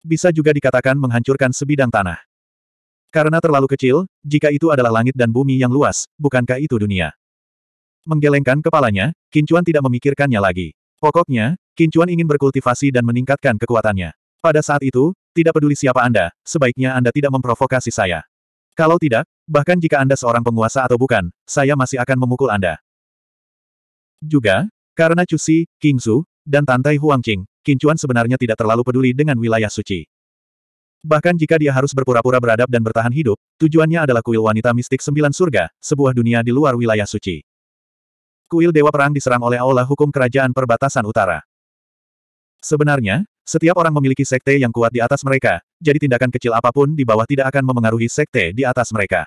Bisa juga dikatakan menghancurkan sebidang tanah. Karena terlalu kecil, jika itu adalah langit dan bumi yang luas, bukankah itu dunia? Menggelengkan kepalanya, Kincuan tidak memikirkannya lagi. Pokoknya, Kincuan ingin berkultivasi dan meningkatkan kekuatannya. Pada saat itu, tidak peduli siapa Anda, sebaiknya Anda tidak memprovokasi saya. Kalau tidak, bahkan jika Anda seorang penguasa atau bukan, saya masih akan memukul Anda. Juga, karena Cusi, King Su, dan Tantai Huangqing, Kincuan sebenarnya tidak terlalu peduli dengan wilayah suci. Bahkan jika dia harus berpura-pura beradab dan bertahan hidup, tujuannya adalah kuil wanita mistik sembilan surga, sebuah dunia di luar wilayah suci. Kuil Dewa Perang diserang oleh Aula Hukum Kerajaan Perbatasan Utara. Sebenarnya, setiap orang memiliki sekte yang kuat di atas mereka, jadi tindakan kecil apapun di bawah tidak akan memengaruhi sekte di atas mereka.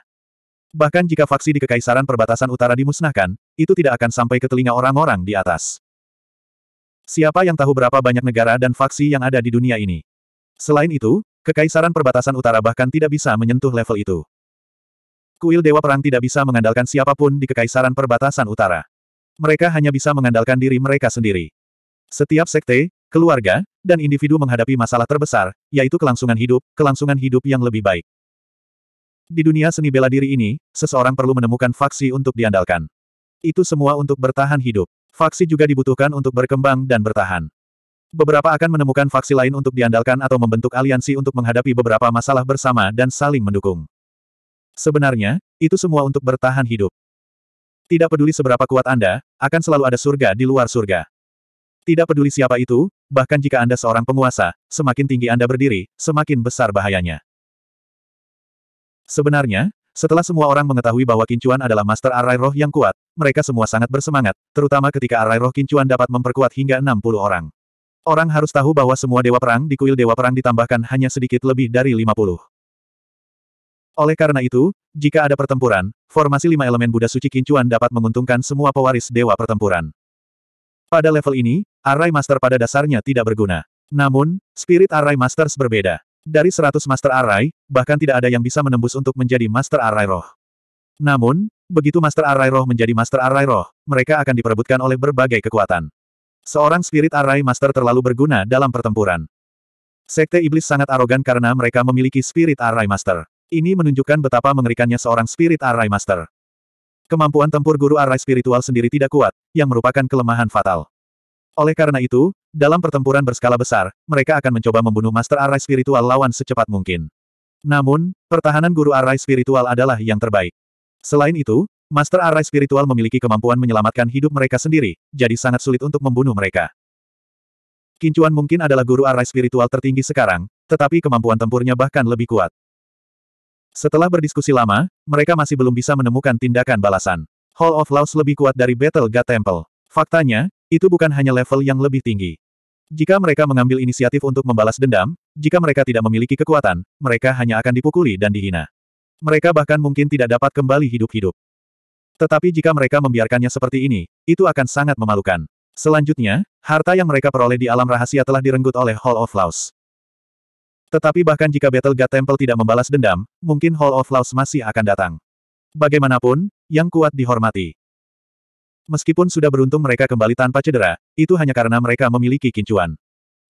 Bahkan jika faksi di Kekaisaran Perbatasan Utara dimusnahkan, itu tidak akan sampai ke telinga orang-orang di atas. Siapa yang tahu berapa banyak negara dan faksi yang ada di dunia ini? Selain itu, Kekaisaran Perbatasan Utara bahkan tidak bisa menyentuh level itu. Kuil Dewa Perang tidak bisa mengandalkan siapapun di Kekaisaran Perbatasan Utara mereka hanya bisa mengandalkan diri mereka sendiri. Setiap sekte, keluarga, dan individu menghadapi masalah terbesar, yaitu kelangsungan hidup, kelangsungan hidup yang lebih baik. Di dunia seni bela diri ini, seseorang perlu menemukan faksi untuk diandalkan. Itu semua untuk bertahan hidup. Faksi juga dibutuhkan untuk berkembang dan bertahan. Beberapa akan menemukan faksi lain untuk diandalkan atau membentuk aliansi untuk menghadapi beberapa masalah bersama dan saling mendukung. Sebenarnya, itu semua untuk bertahan hidup. Tidak peduli seberapa kuat Anda, akan selalu ada surga di luar surga. Tidak peduli siapa itu, bahkan jika Anda seorang penguasa, semakin tinggi Anda berdiri, semakin besar bahayanya. Sebenarnya, setelah semua orang mengetahui bahwa Kincuan adalah Master Arai Roh yang kuat, mereka semua sangat bersemangat, terutama ketika Arai Roh Kincuan dapat memperkuat hingga 60 orang. Orang harus tahu bahwa semua dewa perang di kuil dewa perang ditambahkan hanya sedikit lebih dari 50. Oleh karena itu, jika ada pertempuran, formasi lima elemen Buddha Suci Kincuan dapat menguntungkan semua pewaris Dewa Pertempuran. Pada level ini, arai Master pada dasarnya tidak berguna. Namun, spirit arai Masters berbeda. Dari 100 Master arai, bahkan tidak ada yang bisa menembus untuk menjadi Master arai Roh. Namun, begitu Master arai Roh menjadi Master arai Roh, mereka akan diperebutkan oleh berbagai kekuatan. Seorang spirit arai Master terlalu berguna dalam pertempuran. Sekte Iblis sangat arogan karena mereka memiliki spirit arai Master. Ini menunjukkan betapa mengerikannya seorang Spirit Arai Master. Kemampuan tempur guru Arai spiritual sendiri tidak kuat, yang merupakan kelemahan fatal. Oleh karena itu, dalam pertempuran berskala besar, mereka akan mencoba membunuh Master Arai spiritual lawan secepat mungkin. Namun, pertahanan guru Arai spiritual adalah yang terbaik. Selain itu, Master Arai spiritual memiliki kemampuan menyelamatkan hidup mereka sendiri, jadi sangat sulit untuk membunuh mereka. Kincuan mungkin adalah guru Arai spiritual tertinggi sekarang, tetapi kemampuan tempurnya bahkan lebih kuat. Setelah berdiskusi lama, mereka masih belum bisa menemukan tindakan balasan. Hall of Laws lebih kuat dari Battle God Temple. Faktanya, itu bukan hanya level yang lebih tinggi. Jika mereka mengambil inisiatif untuk membalas dendam, jika mereka tidak memiliki kekuatan, mereka hanya akan dipukuli dan dihina. Mereka bahkan mungkin tidak dapat kembali hidup-hidup. Tetapi jika mereka membiarkannya seperti ini, itu akan sangat memalukan. Selanjutnya, harta yang mereka peroleh di alam rahasia telah direnggut oleh Hall of Laws. Tetapi bahkan jika Battle God Temple tidak membalas dendam, mungkin Hall of Laws masih akan datang. Bagaimanapun, yang kuat dihormati. Meskipun sudah beruntung mereka kembali tanpa cedera, itu hanya karena mereka memiliki kincuan.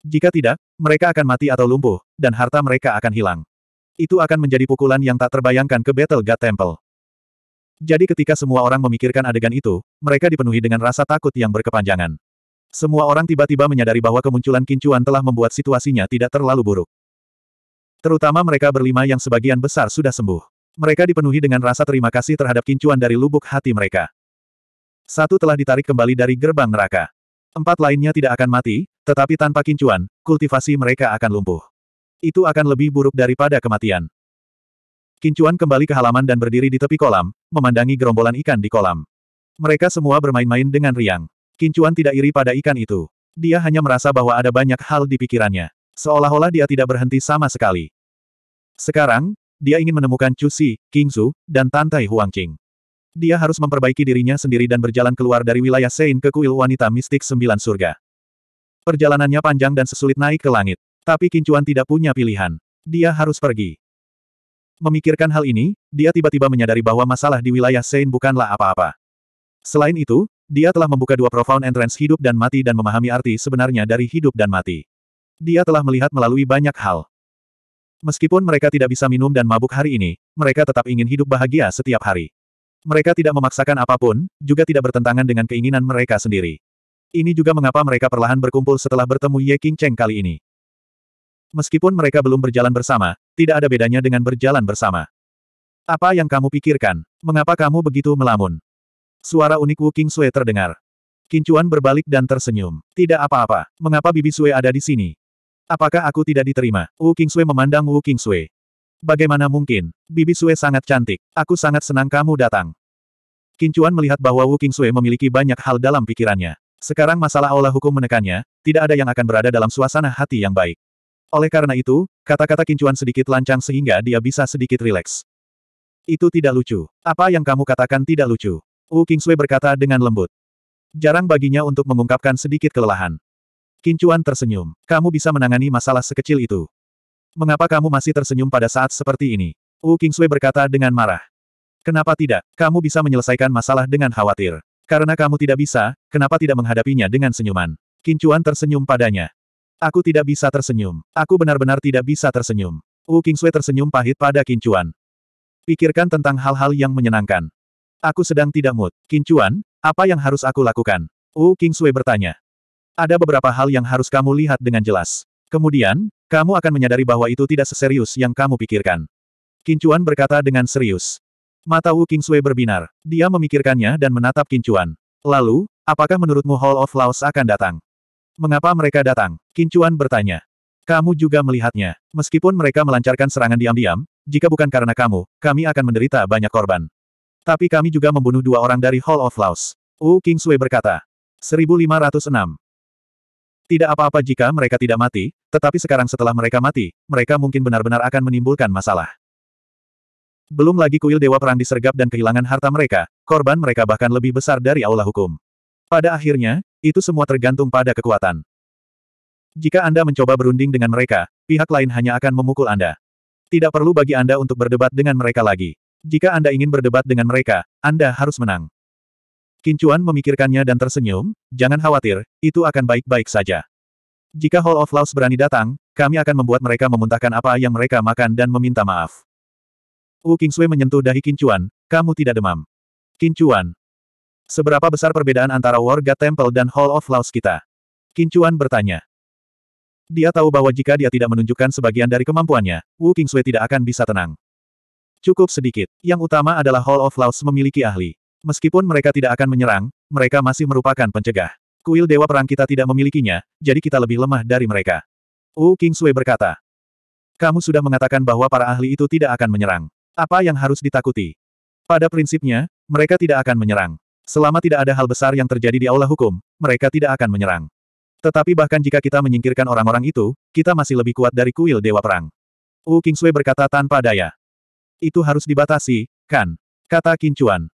Jika tidak, mereka akan mati atau lumpuh, dan harta mereka akan hilang. Itu akan menjadi pukulan yang tak terbayangkan ke Battle God Temple. Jadi ketika semua orang memikirkan adegan itu, mereka dipenuhi dengan rasa takut yang berkepanjangan. Semua orang tiba-tiba menyadari bahwa kemunculan kincuan telah membuat situasinya tidak terlalu buruk. Terutama mereka berlima yang sebagian besar sudah sembuh. Mereka dipenuhi dengan rasa terima kasih terhadap kincuan dari lubuk hati mereka. Satu telah ditarik kembali dari gerbang neraka. Empat lainnya tidak akan mati, tetapi tanpa kincuan, kultivasi mereka akan lumpuh. Itu akan lebih buruk daripada kematian. Kincuan kembali ke halaman dan berdiri di tepi kolam, memandangi gerombolan ikan di kolam. Mereka semua bermain-main dengan riang. Kincuan tidak iri pada ikan itu. Dia hanya merasa bahwa ada banyak hal di pikirannya. Seolah-olah dia tidak berhenti sama sekali. Sekarang, dia ingin menemukan Chu Si, King Zhu, dan Tantai Huang Huangqing. Dia harus memperbaiki dirinya sendiri dan berjalan keluar dari wilayah Sein ke kuil wanita mistik sembilan surga. Perjalanannya panjang dan sesulit naik ke langit. Tapi Kincuan tidak punya pilihan. Dia harus pergi. Memikirkan hal ini, dia tiba-tiba menyadari bahwa masalah di wilayah Sein bukanlah apa-apa. Selain itu, dia telah membuka dua profound entrance hidup dan mati dan memahami arti sebenarnya dari hidup dan mati. Dia telah melihat melalui banyak hal. Meskipun mereka tidak bisa minum dan mabuk hari ini, mereka tetap ingin hidup bahagia setiap hari. Mereka tidak memaksakan apapun, juga tidak bertentangan dengan keinginan mereka sendiri. Ini juga mengapa mereka perlahan berkumpul setelah bertemu Ye King Cheng kali ini. Meskipun mereka belum berjalan bersama, tidak ada bedanya dengan berjalan bersama. Apa yang kamu pikirkan? Mengapa kamu begitu melamun? Suara unik Wu King Sue terdengar. Kincuan berbalik dan tersenyum. Tidak apa-apa. Mengapa Bibi Sue ada di sini? Apakah aku tidak diterima? Wu Kingsui memandang Wu Kingsui. Bagaimana mungkin? Bibi Sui sangat cantik. Aku sangat senang kamu datang. Kincuan melihat bahwa Wu Kingsui memiliki banyak hal dalam pikirannya. Sekarang masalah olah hukum menekannya, tidak ada yang akan berada dalam suasana hati yang baik. Oleh karena itu, kata-kata Kincuan sedikit lancang sehingga dia bisa sedikit rileks. Itu tidak lucu. Apa yang kamu katakan tidak lucu? Wu Kingsui berkata dengan lembut. Jarang baginya untuk mengungkapkan sedikit kelelahan. Kincuan tersenyum. Kamu bisa menangani masalah sekecil itu. Mengapa kamu masih tersenyum pada saat seperti ini? Wu Kingsui berkata dengan marah. Kenapa tidak? Kamu bisa menyelesaikan masalah dengan khawatir. Karena kamu tidak bisa, kenapa tidak menghadapinya dengan senyuman? Kincuan tersenyum padanya. Aku tidak bisa tersenyum. Aku benar-benar tidak bisa tersenyum. Wu Kingsui tersenyum pahit pada Kincuan. Pikirkan tentang hal-hal yang menyenangkan. Aku sedang tidak mood. Kincuan, apa yang harus aku lakukan? Wu Kingsui bertanya. Ada beberapa hal yang harus kamu lihat dengan jelas. Kemudian, kamu akan menyadari bahwa itu tidak seserius yang kamu pikirkan. Kincuan berkata dengan serius. Mata Wu Sui berbinar. Dia memikirkannya dan menatap Kincuan. Lalu, apakah menurutmu Hall of Laos akan datang? Mengapa mereka datang? Kincuan bertanya. Kamu juga melihatnya. Meskipun mereka melancarkan serangan diam-diam, jika bukan karena kamu, kami akan menderita banyak korban. Tapi kami juga membunuh dua orang dari Hall of Laos. Wu Sui berkata. 1506. Tidak apa-apa jika mereka tidak mati, tetapi sekarang setelah mereka mati, mereka mungkin benar-benar akan menimbulkan masalah. Belum lagi kuil Dewa Perang disergap dan kehilangan harta mereka, korban mereka bahkan lebih besar dari aula hukum. Pada akhirnya, itu semua tergantung pada kekuatan. Jika Anda mencoba berunding dengan mereka, pihak lain hanya akan memukul Anda. Tidak perlu bagi Anda untuk berdebat dengan mereka lagi. Jika Anda ingin berdebat dengan mereka, Anda harus menang. Kincuan memikirkannya dan tersenyum, jangan khawatir, itu akan baik-baik saja. Jika Hall of Laws berani datang, kami akan membuat mereka memuntahkan apa yang mereka makan dan meminta maaf. Wu Kingsui menyentuh dahi Kincuan, kamu tidak demam. Kincuan. Seberapa besar perbedaan antara warga Temple dan Hall of Laws kita? Kincuan bertanya. Dia tahu bahwa jika dia tidak menunjukkan sebagian dari kemampuannya, Wu Kingsui tidak akan bisa tenang. Cukup sedikit. Yang utama adalah Hall of Laws memiliki ahli. Meskipun mereka tidak akan menyerang, mereka masih merupakan pencegah. Kuil Dewa Perang kita tidak memilikinya, jadi kita lebih lemah dari mereka. Wu King Sui berkata. Kamu sudah mengatakan bahwa para ahli itu tidak akan menyerang. Apa yang harus ditakuti? Pada prinsipnya, mereka tidak akan menyerang. Selama tidak ada hal besar yang terjadi di aula hukum, mereka tidak akan menyerang. Tetapi bahkan jika kita menyingkirkan orang-orang itu, kita masih lebih kuat dari kuil Dewa Perang. Wu King Sui berkata tanpa daya. Itu harus dibatasi, kan? Kata Kincuan.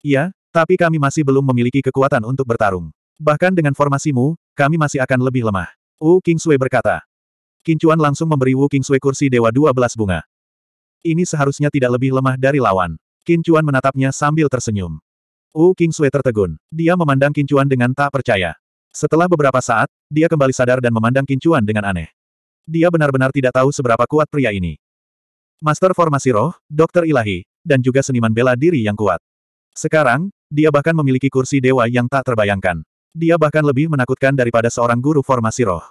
Iya, tapi kami masih belum memiliki kekuatan untuk bertarung. Bahkan dengan formasimu, kami masih akan lebih lemah. Wu Sui berkata. Kincuan langsung memberi Wu Sui kursi Dewa 12 bunga. Ini seharusnya tidak lebih lemah dari lawan. Kincuan menatapnya sambil tersenyum. Wu Sui tertegun. Dia memandang Kincuan dengan tak percaya. Setelah beberapa saat, dia kembali sadar dan memandang Kincuan dengan aneh. Dia benar-benar tidak tahu seberapa kuat pria ini. Master formasi roh, dokter ilahi, dan juga seniman bela diri yang kuat. Sekarang, dia bahkan memiliki kursi dewa yang tak terbayangkan. Dia bahkan lebih menakutkan daripada seorang guru formasi roh.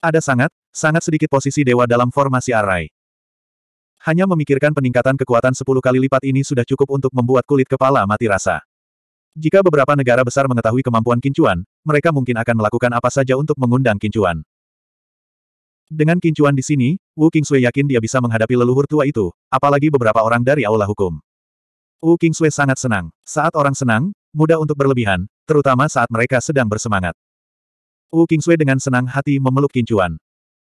Ada sangat, sangat sedikit posisi dewa dalam formasi arai. Hanya memikirkan peningkatan kekuatan 10 kali lipat ini sudah cukup untuk membuat kulit kepala mati rasa. Jika beberapa negara besar mengetahui kemampuan kincuan, mereka mungkin akan melakukan apa saja untuk mengundang kincuan. Dengan kincuan di sini, Wu Qingsui yakin dia bisa menghadapi leluhur tua itu, apalagi beberapa orang dari aula hukum. Wu Sui sangat senang. Saat orang senang, mudah untuk berlebihan, terutama saat mereka sedang bersemangat. Wu Sui dengan senang hati memeluk Kincuan.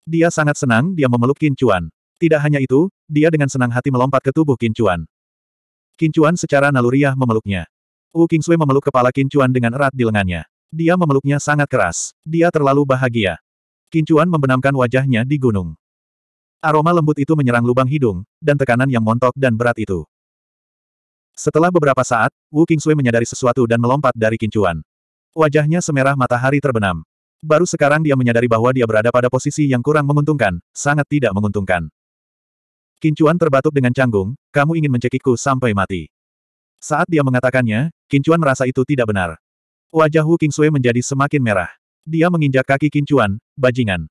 Dia sangat senang dia memeluk Kincuan. Tidak hanya itu, dia dengan senang hati melompat ke tubuh Kincuan. Kincuan secara naluriah memeluknya. Wu Sui memeluk kepala Kincuan dengan erat di lengannya. Dia memeluknya sangat keras. Dia terlalu bahagia. Kincuan membenamkan wajahnya di gunung. Aroma lembut itu menyerang lubang hidung, dan tekanan yang montok dan berat itu setelah beberapa saat, Wu Qingsui menyadari sesuatu dan melompat dari kincuan. Wajahnya semerah matahari terbenam. Baru sekarang dia menyadari bahwa dia berada pada posisi yang kurang menguntungkan, sangat tidak menguntungkan. Kincuan terbatuk dengan canggung, kamu ingin mencekikku sampai mati. Saat dia mengatakannya, Kincuan merasa itu tidak benar. Wajah Wu Qingsui menjadi semakin merah. Dia menginjak kaki Kincuan, bajingan.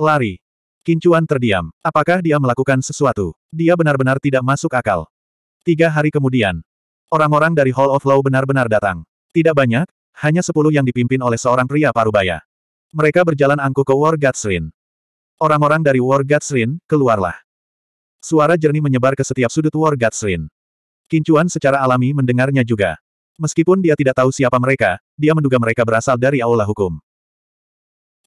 Lari. Kincuan terdiam. Apakah dia melakukan sesuatu? Dia benar-benar tidak masuk akal. Tiga hari kemudian, orang-orang dari Hall of Law benar-benar datang. Tidak banyak, hanya sepuluh yang dipimpin oleh seorang pria parubaya. Mereka berjalan angkuh ke War Gatsrin. Orang-orang dari War Gatsrin, keluarlah. Suara jernih menyebar ke setiap sudut War Gatsrin. Kincuan secara alami mendengarnya juga. Meskipun dia tidak tahu siapa mereka, dia menduga mereka berasal dari aula hukum.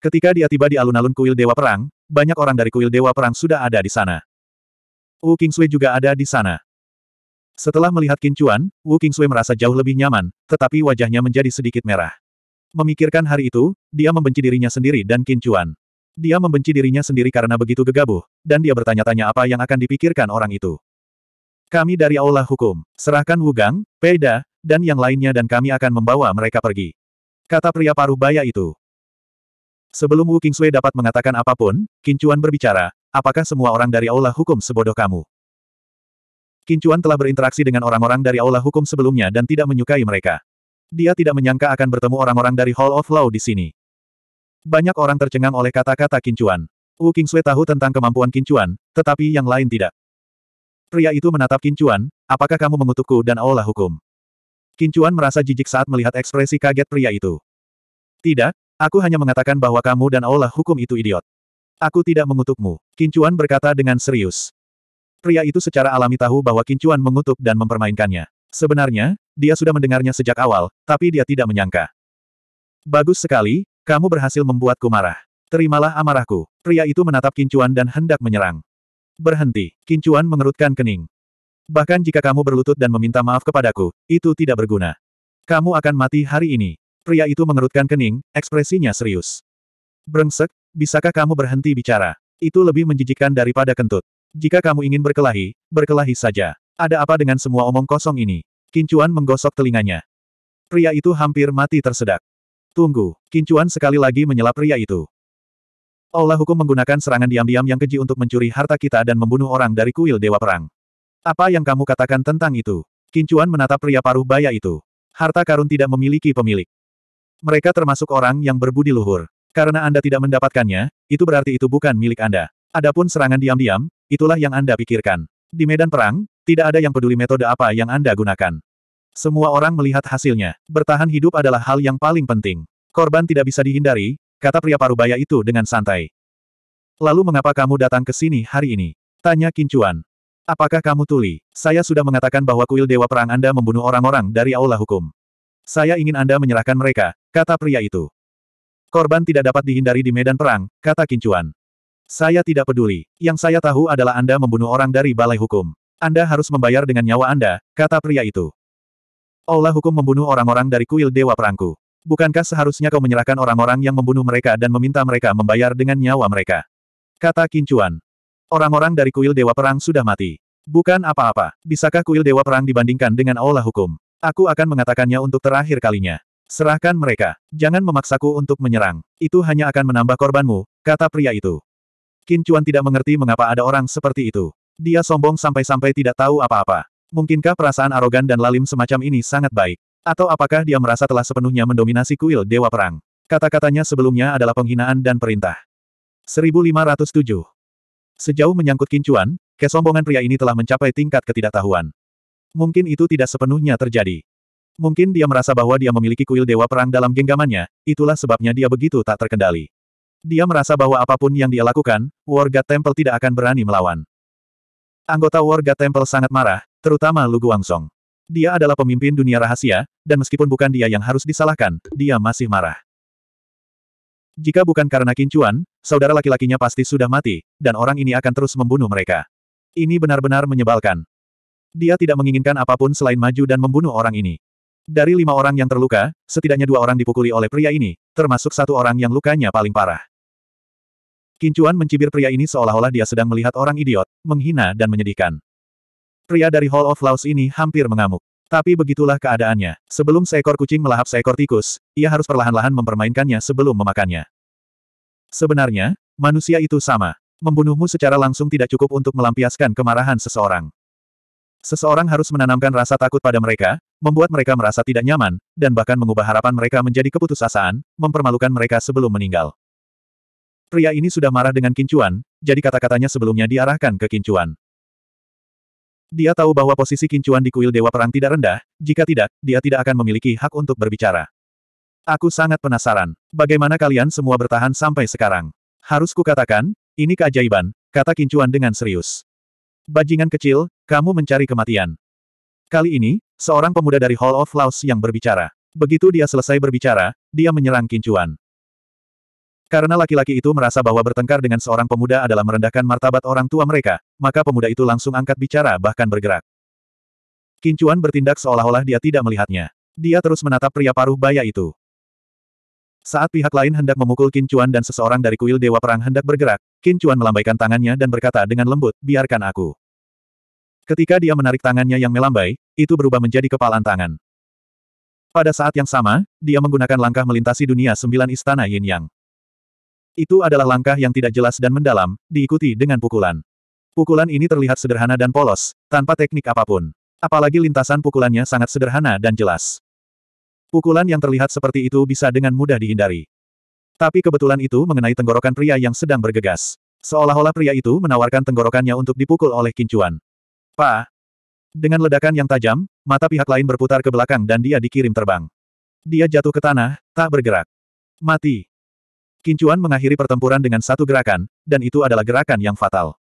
Ketika dia tiba di alun-alun kuil Dewa Perang, banyak orang dari kuil Dewa Perang sudah ada di sana. Wu Kingsui juga ada di sana. Setelah melihat Kincuan, Wu Kingsui merasa jauh lebih nyaman, tetapi wajahnya menjadi sedikit merah. Memikirkan hari itu, dia membenci dirinya sendiri dan Kincuan. Dia membenci dirinya sendiri karena begitu gegabah, dan dia bertanya-tanya apa yang akan dipikirkan orang itu. Kami dari Aula Hukum, serahkan Wu Gang, Peida, dan yang lainnya dan kami akan membawa mereka pergi. Kata pria paruh baya itu. Sebelum Wu Kingsui dapat mengatakan apapun, Kincuan berbicara, apakah semua orang dari Aula Hukum sebodoh kamu? Kincuan telah berinteraksi dengan orang-orang dari aula hukum sebelumnya dan tidak menyukai mereka. Dia tidak menyangka akan bertemu orang-orang dari Hall of Law di sini. Banyak orang tercengang oleh kata-kata Kincuan. Wu Kingsui tahu tentang kemampuan Kincuan, tetapi yang lain tidak. Pria itu menatap Kincuan, apakah kamu mengutukku dan aula hukum? Kincuan merasa jijik saat melihat ekspresi kaget pria itu. Tidak, aku hanya mengatakan bahwa kamu dan aula hukum itu idiot. Aku tidak mengutukmu, Kincuan berkata dengan serius. Pria itu secara alami tahu bahwa Kincuan mengutuk dan mempermainkannya. Sebenarnya, dia sudah mendengarnya sejak awal, tapi dia tidak menyangka. Bagus sekali, kamu berhasil membuatku marah. Terimalah amarahku. Pria itu menatap Kincuan dan hendak menyerang. Berhenti. Kincuan mengerutkan kening. Bahkan jika kamu berlutut dan meminta maaf kepadaku, itu tidak berguna. Kamu akan mati hari ini. Pria itu mengerutkan kening, ekspresinya serius. Brengsek, bisakah kamu berhenti bicara? Itu lebih menjijikkan daripada kentut. Jika kamu ingin berkelahi, berkelahi saja. Ada apa dengan semua omong kosong ini? Kincuan menggosok telinganya. Pria itu hampir mati tersedak. Tunggu, Kincuan sekali lagi menyela pria itu. Allah hukum menggunakan serangan diam-diam yang keji untuk mencuri harta kita dan membunuh orang dari kuil Dewa Perang. Apa yang kamu katakan tentang itu? Kincuan menatap pria paruh baya itu. Harta karun tidak memiliki pemilik. Mereka termasuk orang yang berbudi luhur. Karena Anda tidak mendapatkannya, itu berarti itu bukan milik Anda. Adapun serangan diam-diam, itulah yang Anda pikirkan. Di medan perang, tidak ada yang peduli metode apa yang Anda gunakan. Semua orang melihat hasilnya. Bertahan hidup adalah hal yang paling penting. Korban tidak bisa dihindari, kata pria parubaya itu dengan santai. Lalu mengapa kamu datang ke sini hari ini? Tanya Kincuan. Apakah kamu tuli? Saya sudah mengatakan bahwa kuil Dewa Perang Anda membunuh orang-orang dari aula hukum. Saya ingin Anda menyerahkan mereka, kata pria itu. Korban tidak dapat dihindari di medan perang, kata Kincuan. Saya tidak peduli. Yang saya tahu adalah Anda membunuh orang dari balai hukum. Anda harus membayar dengan nyawa Anda, kata pria itu. Allah hukum membunuh orang-orang dari kuil Dewa Perangku. Bukankah seharusnya kau menyerahkan orang-orang yang membunuh mereka dan meminta mereka membayar dengan nyawa mereka? Kata Kincuan. Orang-orang dari kuil Dewa Perang sudah mati. Bukan apa-apa. Bisakah kuil Dewa Perang dibandingkan dengan Allah Hukum? Aku akan mengatakannya untuk terakhir kalinya. Serahkan mereka. Jangan memaksaku untuk menyerang. Itu hanya akan menambah korbanmu, kata pria itu. Qin Chuan tidak mengerti mengapa ada orang seperti itu. Dia sombong sampai-sampai tidak tahu apa-apa. Mungkinkah perasaan arogan dan lalim semacam ini sangat baik? Atau apakah dia merasa telah sepenuhnya mendominasi kuil Dewa Perang? Kata-katanya sebelumnya adalah penghinaan dan perintah. 1507 Sejauh menyangkut Qin Chuan, kesombongan pria ini telah mencapai tingkat ketidaktahuan. Mungkin itu tidak sepenuhnya terjadi. Mungkin dia merasa bahwa dia memiliki kuil Dewa Perang dalam genggamannya, itulah sebabnya dia begitu tak terkendali. Dia merasa bahwa apapun yang dia lakukan, warga Temple tidak akan berani melawan. Anggota warga Temple sangat marah, terutama Lu Guangsong. Dia adalah pemimpin dunia rahasia, dan meskipun bukan dia yang harus disalahkan, dia masih marah. Jika bukan karena kincuan, saudara laki-lakinya pasti sudah mati, dan orang ini akan terus membunuh mereka. Ini benar-benar menyebalkan. Dia tidak menginginkan apapun selain maju dan membunuh orang ini. Dari lima orang yang terluka, setidaknya dua orang dipukuli oleh pria ini, termasuk satu orang yang lukanya paling parah. Kincuan mencibir pria ini seolah-olah dia sedang melihat orang idiot, menghina dan menyedihkan. Pria dari Hall of Laws ini hampir mengamuk. Tapi begitulah keadaannya. Sebelum seekor kucing melahap seekor tikus, ia harus perlahan-lahan mempermainkannya sebelum memakannya. Sebenarnya, manusia itu sama. Membunuhmu secara langsung tidak cukup untuk melampiaskan kemarahan seseorang. Seseorang harus menanamkan rasa takut pada mereka, membuat mereka merasa tidak nyaman, dan bahkan mengubah harapan mereka menjadi keputusasaan, mempermalukan mereka sebelum meninggal. Pria ini sudah marah dengan Kincuan, jadi kata-katanya sebelumnya diarahkan ke Kincuan. Dia tahu bahwa posisi Kincuan di kuil Dewa Perang tidak rendah, jika tidak, dia tidak akan memiliki hak untuk berbicara. Aku sangat penasaran, bagaimana kalian semua bertahan sampai sekarang. Harus kukatakan, ini keajaiban, kata Kincuan dengan serius. Bajingan kecil, kamu mencari kematian. Kali ini, seorang pemuda dari Hall of Laos yang berbicara. Begitu dia selesai berbicara, dia menyerang Kincuan. Karena laki-laki itu merasa bahwa bertengkar dengan seorang pemuda adalah merendahkan martabat orang tua mereka, maka pemuda itu langsung angkat bicara bahkan bergerak. Kincuan bertindak seolah-olah dia tidak melihatnya. Dia terus menatap pria paruh baya itu. Saat pihak lain hendak memukul Kincuan dan seseorang dari kuil Dewa Perang hendak bergerak, Kincuan melambaikan tangannya dan berkata dengan lembut, biarkan aku. Ketika dia menarik tangannya yang melambai, itu berubah menjadi kepalan tangan. Pada saat yang sama, dia menggunakan langkah melintasi dunia sembilan istana Yin Yang. Itu adalah langkah yang tidak jelas dan mendalam, diikuti dengan pukulan. Pukulan ini terlihat sederhana dan polos, tanpa teknik apapun. Apalagi lintasan pukulannya sangat sederhana dan jelas. Pukulan yang terlihat seperti itu bisa dengan mudah dihindari. Tapi kebetulan itu mengenai tenggorokan pria yang sedang bergegas. Seolah-olah pria itu menawarkan tenggorokannya untuk dipukul oleh kincuan. Pa! Dengan ledakan yang tajam, mata pihak lain berputar ke belakang dan dia dikirim terbang. Dia jatuh ke tanah, tak bergerak. Mati. Kincuan mengakhiri pertempuran dengan satu gerakan, dan itu adalah gerakan yang fatal.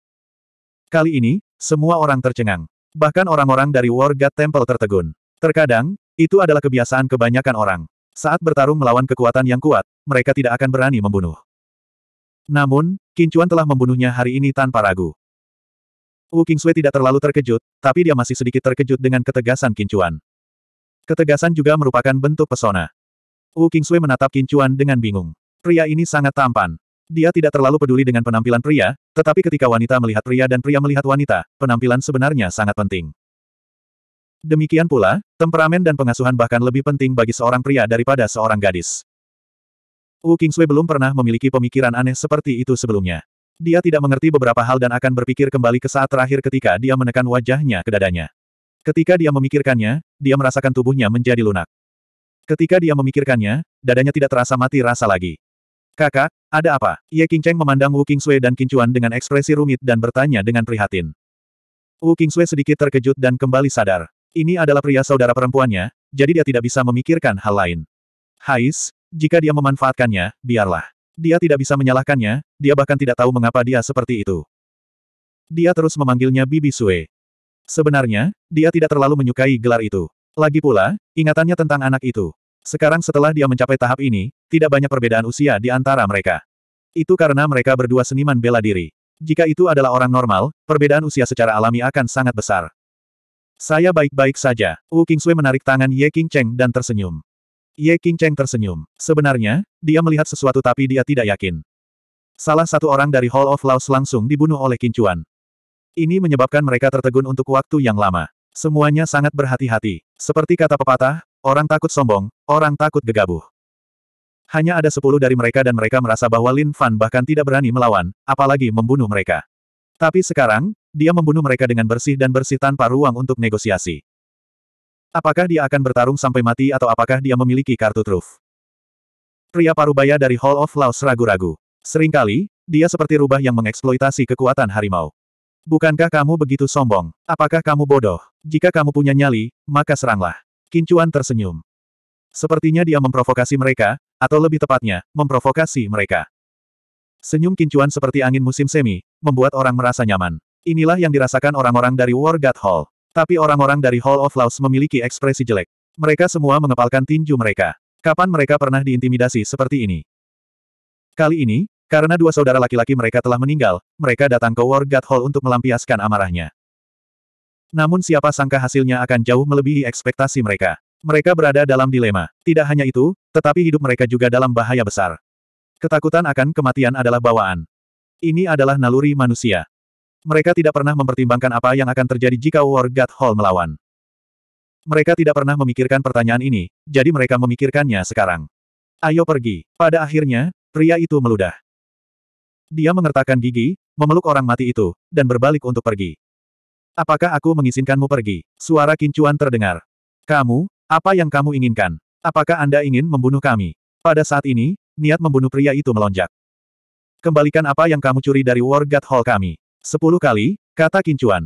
Kali ini, semua orang tercengang. Bahkan orang-orang dari War God Temple tertegun. Terkadang, itu adalah kebiasaan kebanyakan orang. Saat bertarung melawan kekuatan yang kuat, mereka tidak akan berani membunuh. Namun, Kincuan telah membunuhnya hari ini tanpa ragu. Wu Kingsui tidak terlalu terkejut, tapi dia masih sedikit terkejut dengan ketegasan Kincuan. Ketegasan juga merupakan bentuk pesona. Wu Kingsui menatap Kincuan dengan bingung. Pria ini sangat tampan. Dia tidak terlalu peduli dengan penampilan pria, tetapi ketika wanita melihat pria dan pria melihat wanita, penampilan sebenarnya sangat penting. Demikian pula, temperamen dan pengasuhan bahkan lebih penting bagi seorang pria daripada seorang gadis. Wu Kingsui belum pernah memiliki pemikiran aneh seperti itu sebelumnya. Dia tidak mengerti beberapa hal dan akan berpikir kembali ke saat terakhir ketika dia menekan wajahnya ke dadanya. Ketika dia memikirkannya, dia merasakan tubuhnya menjadi lunak. Ketika dia memikirkannya, dadanya tidak terasa mati rasa lagi. Kakak, ada apa? Ye Cheng memandang Wu Sui dan Chuan dengan ekspresi rumit dan bertanya dengan prihatin. Wu Sui sedikit terkejut dan kembali sadar. Ini adalah pria saudara perempuannya, jadi dia tidak bisa memikirkan hal lain. Hais, jika dia memanfaatkannya, biarlah. Dia tidak bisa menyalahkannya, dia bahkan tidak tahu mengapa dia seperti itu. Dia terus memanggilnya Bibi Sue. Sebenarnya, dia tidak terlalu menyukai gelar itu. Lagi pula, ingatannya tentang anak itu. Sekarang setelah dia mencapai tahap ini, tidak banyak perbedaan usia di antara mereka. Itu karena mereka berdua seniman bela diri. Jika itu adalah orang normal, perbedaan usia secara alami akan sangat besar. Saya baik-baik saja. Wu Kingsui menarik tangan Ye King Cheng dan tersenyum. Ye King Cheng tersenyum. Sebenarnya, dia melihat sesuatu tapi dia tidak yakin. Salah satu orang dari Hall of Laos langsung dibunuh oleh Kincuan. Ini menyebabkan mereka tertegun untuk waktu yang lama. Semuanya sangat berhati-hati. Seperti kata pepatah, orang takut sombong, orang takut gegabah. Hanya ada sepuluh dari mereka dan mereka merasa bahwa Lin Fan bahkan tidak berani melawan, apalagi membunuh mereka. Tapi sekarang, dia membunuh mereka dengan bersih dan bersih tanpa ruang untuk negosiasi. Apakah dia akan bertarung sampai mati atau apakah dia memiliki kartu truf? Pria parubaya dari Hall of Laws ragu-ragu. Seringkali, dia seperti rubah yang mengeksploitasi kekuatan harimau. Bukankah kamu begitu sombong? Apakah kamu bodoh? Jika kamu punya nyali, maka seranglah. Kincuan tersenyum. Sepertinya dia memprovokasi mereka, atau lebih tepatnya, memprovokasi mereka. Senyum kincuan seperti angin musim semi, membuat orang merasa nyaman. Inilah yang dirasakan orang-orang dari War God Hall. Tapi orang-orang dari Hall of Laws memiliki ekspresi jelek. Mereka semua mengepalkan tinju mereka. Kapan mereka pernah diintimidasi seperti ini? Kali ini, karena dua saudara laki-laki mereka telah meninggal, mereka datang ke War God Hall untuk melampiaskan amarahnya. Namun siapa sangka hasilnya akan jauh melebihi ekspektasi mereka. Mereka berada dalam dilema. Tidak hanya itu, tetapi hidup mereka juga dalam bahaya besar. Ketakutan akan kematian adalah bawaan. Ini adalah naluri manusia. Mereka tidak pernah mempertimbangkan apa yang akan terjadi jika War God Hall melawan. Mereka tidak pernah memikirkan pertanyaan ini, jadi mereka memikirkannya sekarang. Ayo pergi. Pada akhirnya, pria itu meludah. Dia mengertakkan gigi, memeluk orang mati itu, dan berbalik untuk pergi. Apakah aku mengizinkanmu pergi? Suara kincuan terdengar. Kamu, apa yang kamu inginkan? Apakah Anda ingin membunuh kami? Pada saat ini, niat membunuh pria itu melonjak. Kembalikan apa yang kamu curi dari War God Hall kami. Sepuluh kali, kata Kincuan.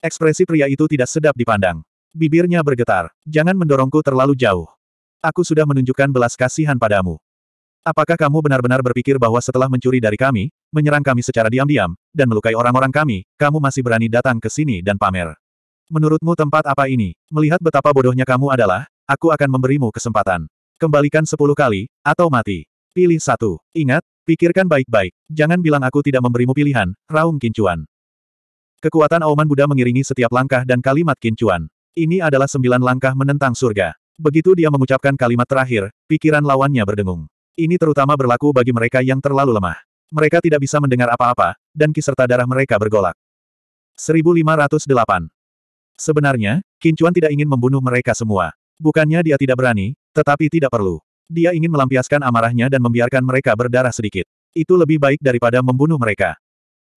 Ekspresi pria itu tidak sedap dipandang. Bibirnya bergetar. Jangan mendorongku terlalu jauh. Aku sudah menunjukkan belas kasihan padamu. Apakah kamu benar-benar berpikir bahwa setelah mencuri dari kami, menyerang kami secara diam-diam, dan melukai orang-orang kami, kamu masih berani datang ke sini dan pamer? Menurutmu tempat apa ini? Melihat betapa bodohnya kamu adalah, aku akan memberimu kesempatan. Kembalikan sepuluh kali, atau mati. Pilih satu. Ingat, Pikirkan baik-baik, jangan bilang aku tidak memberimu pilihan, Raung Kincuan. Kekuatan auman Buddha mengiringi setiap langkah dan kalimat Kincuan. Ini adalah sembilan langkah menentang surga. Begitu dia mengucapkan kalimat terakhir, pikiran lawannya berdengung. Ini terutama berlaku bagi mereka yang terlalu lemah. Mereka tidak bisa mendengar apa-apa, dan kiserta darah mereka bergolak. 1508 Sebenarnya, Kincuan tidak ingin membunuh mereka semua. Bukannya dia tidak berani, tetapi tidak perlu. Dia ingin melampiaskan amarahnya dan membiarkan mereka berdarah sedikit. Itu lebih baik daripada membunuh mereka.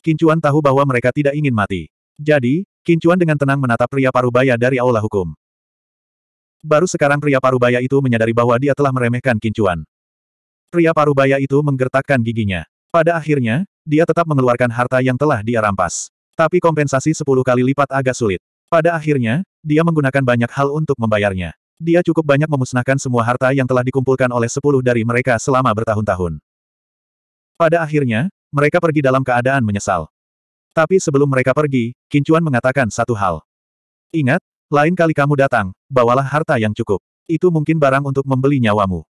Kincuan tahu bahwa mereka tidak ingin mati. Jadi, Kincuan dengan tenang menatap pria parubaya dari aula hukum. Baru sekarang pria parubaya itu menyadari bahwa dia telah meremehkan Kincuan. Pria parubaya itu menggertakkan giginya. Pada akhirnya, dia tetap mengeluarkan harta yang telah dia rampas. Tapi kompensasi sepuluh kali lipat agak sulit. Pada akhirnya, dia menggunakan banyak hal untuk membayarnya. Dia cukup banyak memusnahkan semua harta yang telah dikumpulkan oleh sepuluh dari mereka selama bertahun-tahun. Pada akhirnya, mereka pergi dalam keadaan menyesal. Tapi sebelum mereka pergi, Kincuan mengatakan satu hal. Ingat, lain kali kamu datang, bawalah harta yang cukup. Itu mungkin barang untuk membeli nyawamu.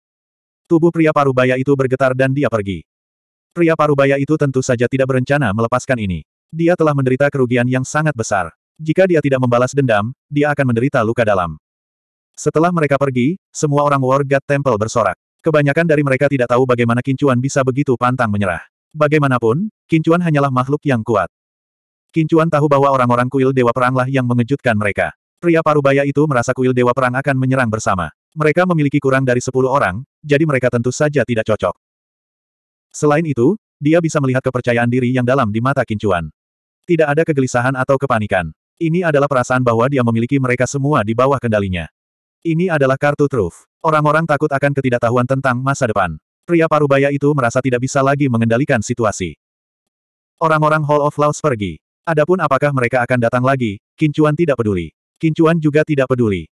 Tubuh pria parubaya itu bergetar dan dia pergi. Pria parubaya itu tentu saja tidak berencana melepaskan ini. Dia telah menderita kerugian yang sangat besar. Jika dia tidak membalas dendam, dia akan menderita luka dalam. Setelah mereka pergi, semua orang War God Temple bersorak. Kebanyakan dari mereka tidak tahu bagaimana Kincuan bisa begitu pantang menyerah. Bagaimanapun, Kincuan hanyalah makhluk yang kuat. Kincuan tahu bahwa orang-orang kuil Dewa Peranglah yang mengejutkan mereka. Pria parubaya itu merasa kuil Dewa Perang akan menyerang bersama. Mereka memiliki kurang dari sepuluh orang, jadi mereka tentu saja tidak cocok. Selain itu, dia bisa melihat kepercayaan diri yang dalam di mata Kincuan. Tidak ada kegelisahan atau kepanikan. Ini adalah perasaan bahwa dia memiliki mereka semua di bawah kendalinya. Ini adalah kartu truf. Orang-orang takut akan ketidaktahuan tentang masa depan. Pria parubaya itu merasa tidak bisa lagi mengendalikan situasi. Orang-orang Hall of Laws pergi. Adapun apakah mereka akan datang lagi, Kincuan tidak peduli. Kincuan juga tidak peduli.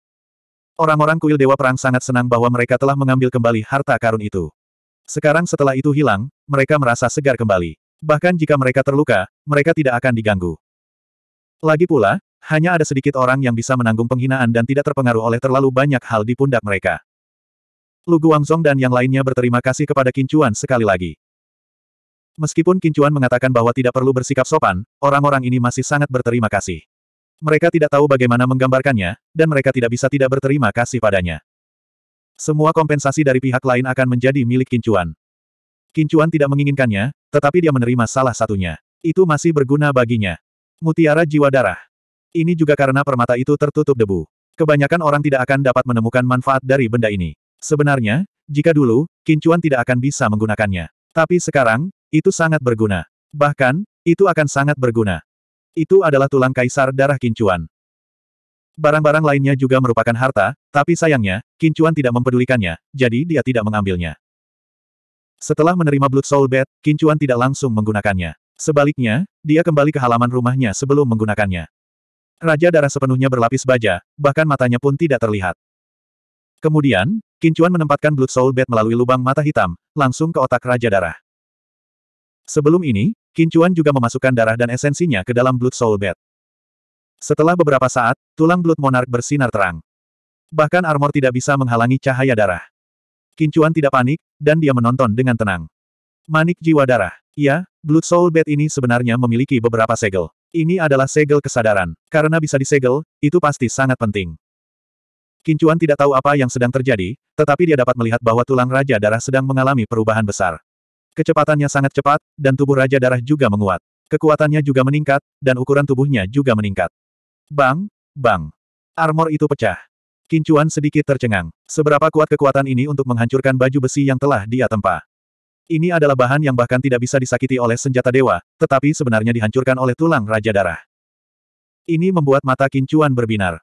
Orang-orang kuil Dewa Perang sangat senang bahwa mereka telah mengambil kembali harta karun itu. Sekarang setelah itu hilang, mereka merasa segar kembali. Bahkan jika mereka terluka, mereka tidak akan diganggu. Lagi pula, hanya ada sedikit orang yang bisa menanggung penghinaan dan tidak terpengaruh oleh terlalu banyak hal di pundak mereka. Lu Guangzong dan yang lainnya berterima kasih kepada Kincuan sekali lagi. Meskipun Kincuan mengatakan bahwa tidak perlu bersikap sopan, orang-orang ini masih sangat berterima kasih. Mereka tidak tahu bagaimana menggambarkannya, dan mereka tidak bisa tidak berterima kasih padanya. Semua kompensasi dari pihak lain akan menjadi milik Kincuan. Kincuan tidak menginginkannya, tetapi dia menerima salah satunya. Itu masih berguna baginya. Mutiara Jiwa Darah ini juga karena permata itu tertutup debu. Kebanyakan orang tidak akan dapat menemukan manfaat dari benda ini. Sebenarnya, jika dulu, Kincuan tidak akan bisa menggunakannya. Tapi sekarang, itu sangat berguna. Bahkan, itu akan sangat berguna. Itu adalah tulang kaisar darah Kincuan. Barang-barang lainnya juga merupakan harta, tapi sayangnya, Kincuan tidak mempedulikannya, jadi dia tidak mengambilnya. Setelah menerima Blood Soul Bed, Kincuan tidak langsung menggunakannya. Sebaliknya, dia kembali ke halaman rumahnya sebelum menggunakannya. Raja darah sepenuhnya berlapis baja, bahkan matanya pun tidak terlihat. Kemudian, Kincuan menempatkan Blood Soul Bed melalui lubang mata hitam, langsung ke otak Raja darah. Sebelum ini, Kincuan juga memasukkan darah dan esensinya ke dalam Blood Soul Bed. Setelah beberapa saat, tulang Blood Monarch bersinar terang. Bahkan armor tidak bisa menghalangi cahaya darah. Kincuan tidak panik, dan dia menonton dengan tenang. Manik jiwa darah. Ya, Blood Soul Bed ini sebenarnya memiliki beberapa segel. Ini adalah segel kesadaran. Karena bisa disegel, itu pasti sangat penting. Kincuan tidak tahu apa yang sedang terjadi, tetapi dia dapat melihat bahwa tulang Raja Darah sedang mengalami perubahan besar. Kecepatannya sangat cepat, dan tubuh Raja Darah juga menguat. Kekuatannya juga meningkat, dan ukuran tubuhnya juga meningkat. Bang, bang. Armor itu pecah. Kincuan sedikit tercengang. Seberapa kuat kekuatan ini untuk menghancurkan baju besi yang telah dia tempa? Ini adalah bahan yang bahkan tidak bisa disakiti oleh senjata dewa, tetapi sebenarnya dihancurkan oleh tulang Raja Darah. Ini membuat mata Kincuan berbinar.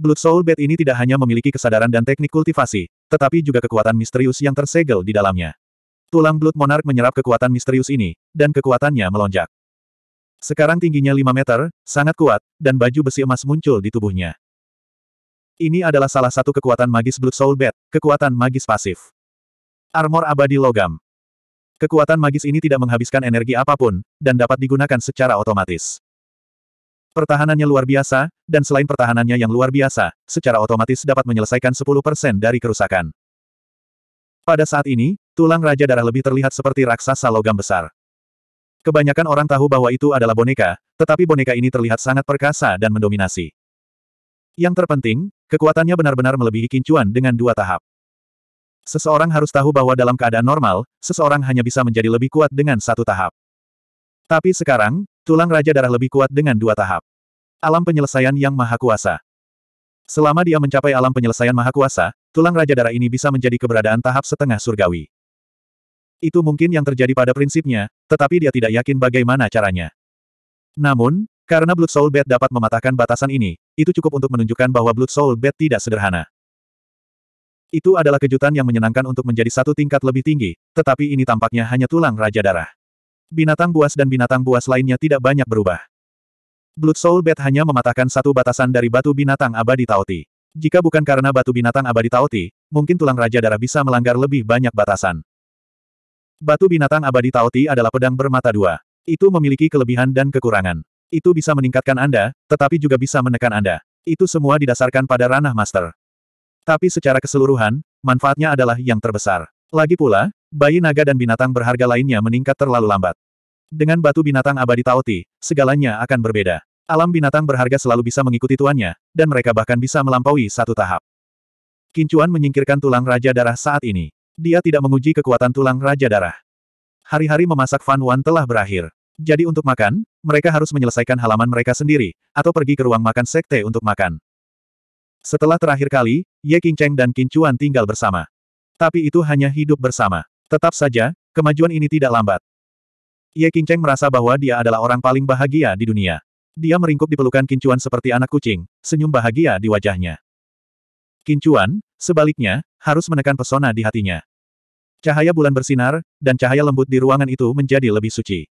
Blood Soul Bed ini tidak hanya memiliki kesadaran dan teknik kultivasi, tetapi juga kekuatan misterius yang tersegel di dalamnya. Tulang Blood Monarch menyerap kekuatan misterius ini, dan kekuatannya melonjak. Sekarang tingginya 5 meter, sangat kuat, dan baju besi emas muncul di tubuhnya. Ini adalah salah satu kekuatan magis Blood Soul Bed, kekuatan magis pasif. Armor abadi logam. Kekuatan magis ini tidak menghabiskan energi apapun, dan dapat digunakan secara otomatis. Pertahanannya luar biasa, dan selain pertahanannya yang luar biasa, secara otomatis dapat menyelesaikan 10% dari kerusakan. Pada saat ini, tulang Raja Darah lebih terlihat seperti raksasa logam besar. Kebanyakan orang tahu bahwa itu adalah boneka, tetapi boneka ini terlihat sangat perkasa dan mendominasi. Yang terpenting, kekuatannya benar-benar melebihi kincuan dengan dua tahap. Seseorang harus tahu bahwa dalam keadaan normal, seseorang hanya bisa menjadi lebih kuat dengan satu tahap. Tapi sekarang, tulang Raja Darah lebih kuat dengan dua tahap. Alam penyelesaian yang maha kuasa. Selama dia mencapai alam penyelesaian maha kuasa, tulang Raja Darah ini bisa menjadi keberadaan tahap setengah surgawi. Itu mungkin yang terjadi pada prinsipnya, tetapi dia tidak yakin bagaimana caranya. Namun, karena Blood Soul Bed dapat mematahkan batasan ini, itu cukup untuk menunjukkan bahwa Blood Soul Bed tidak sederhana. Itu adalah kejutan yang menyenangkan untuk menjadi satu tingkat lebih tinggi, tetapi ini tampaknya hanya tulang raja darah. Binatang buas dan binatang buas lainnya tidak banyak berubah. Blood Soul Bat hanya mematahkan satu batasan dari batu binatang abadi Taoti. Jika bukan karena batu binatang abadi Taoti, mungkin tulang Raja Darah bisa melanggar lebih banyak batasan. Batu binatang abadi Taoti adalah pedang bermata dua. Itu memiliki kelebihan dan kekurangan. Itu bisa meningkatkan Anda, tetapi juga bisa menekan Anda. Itu semua didasarkan pada ranah master. Tapi secara keseluruhan, manfaatnya adalah yang terbesar. Lagi pula, bayi naga dan binatang berharga lainnya meningkat terlalu lambat. Dengan batu binatang abadi Taoti, segalanya akan berbeda. Alam binatang berharga selalu bisa mengikuti tuannya, dan mereka bahkan bisa melampaui satu tahap. Kincuan menyingkirkan tulang Raja Darah saat ini. Dia tidak menguji kekuatan tulang Raja Darah. Hari-hari memasak Fan Wan telah berakhir. Jadi untuk makan, mereka harus menyelesaikan halaman mereka sendiri, atau pergi ke ruang makan sekte untuk makan. Setelah terakhir kali, Ye Qingcheng dan Qin Chuan tinggal bersama. Tapi itu hanya hidup bersama. Tetap saja, kemajuan ini tidak lambat. Ye Qingcheng merasa bahwa dia adalah orang paling bahagia di dunia. Dia meringkuk di pelukan Qin Chuan seperti anak kucing, senyum bahagia di wajahnya. Qin Chuan, sebaliknya, harus menekan pesona di hatinya. Cahaya bulan bersinar, dan cahaya lembut di ruangan itu menjadi lebih suci.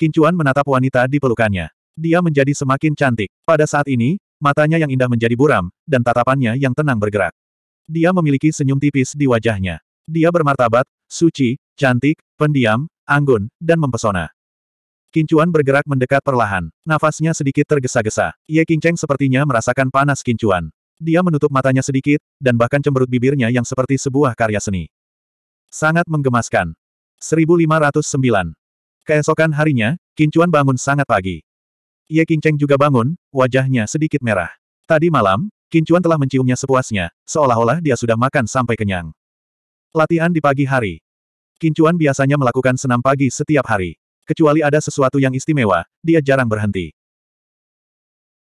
Qin Chuan menatap wanita di pelukannya. Dia menjadi semakin cantik. Pada saat ini, matanya yang indah menjadi buram, dan tatapannya yang tenang bergerak. Dia memiliki senyum tipis di wajahnya. Dia bermartabat, suci, cantik, pendiam, anggun, dan mempesona. Kincuan bergerak mendekat perlahan. Nafasnya sedikit tergesa-gesa. Ye Qingcheng sepertinya merasakan panas Kincuan. Dia menutup matanya sedikit, dan bahkan cemberut bibirnya yang seperti sebuah karya seni. Sangat menggemaskan. 1509. Keesokan harinya, Kincuan bangun sangat pagi. Ye Qingcheng juga bangun, wajahnya sedikit merah. Tadi malam, Kincuan telah menciumnya sepuasnya, seolah-olah dia sudah makan sampai kenyang. Latihan di pagi hari. Kincuan biasanya melakukan senam pagi setiap hari. Kecuali ada sesuatu yang istimewa, dia jarang berhenti.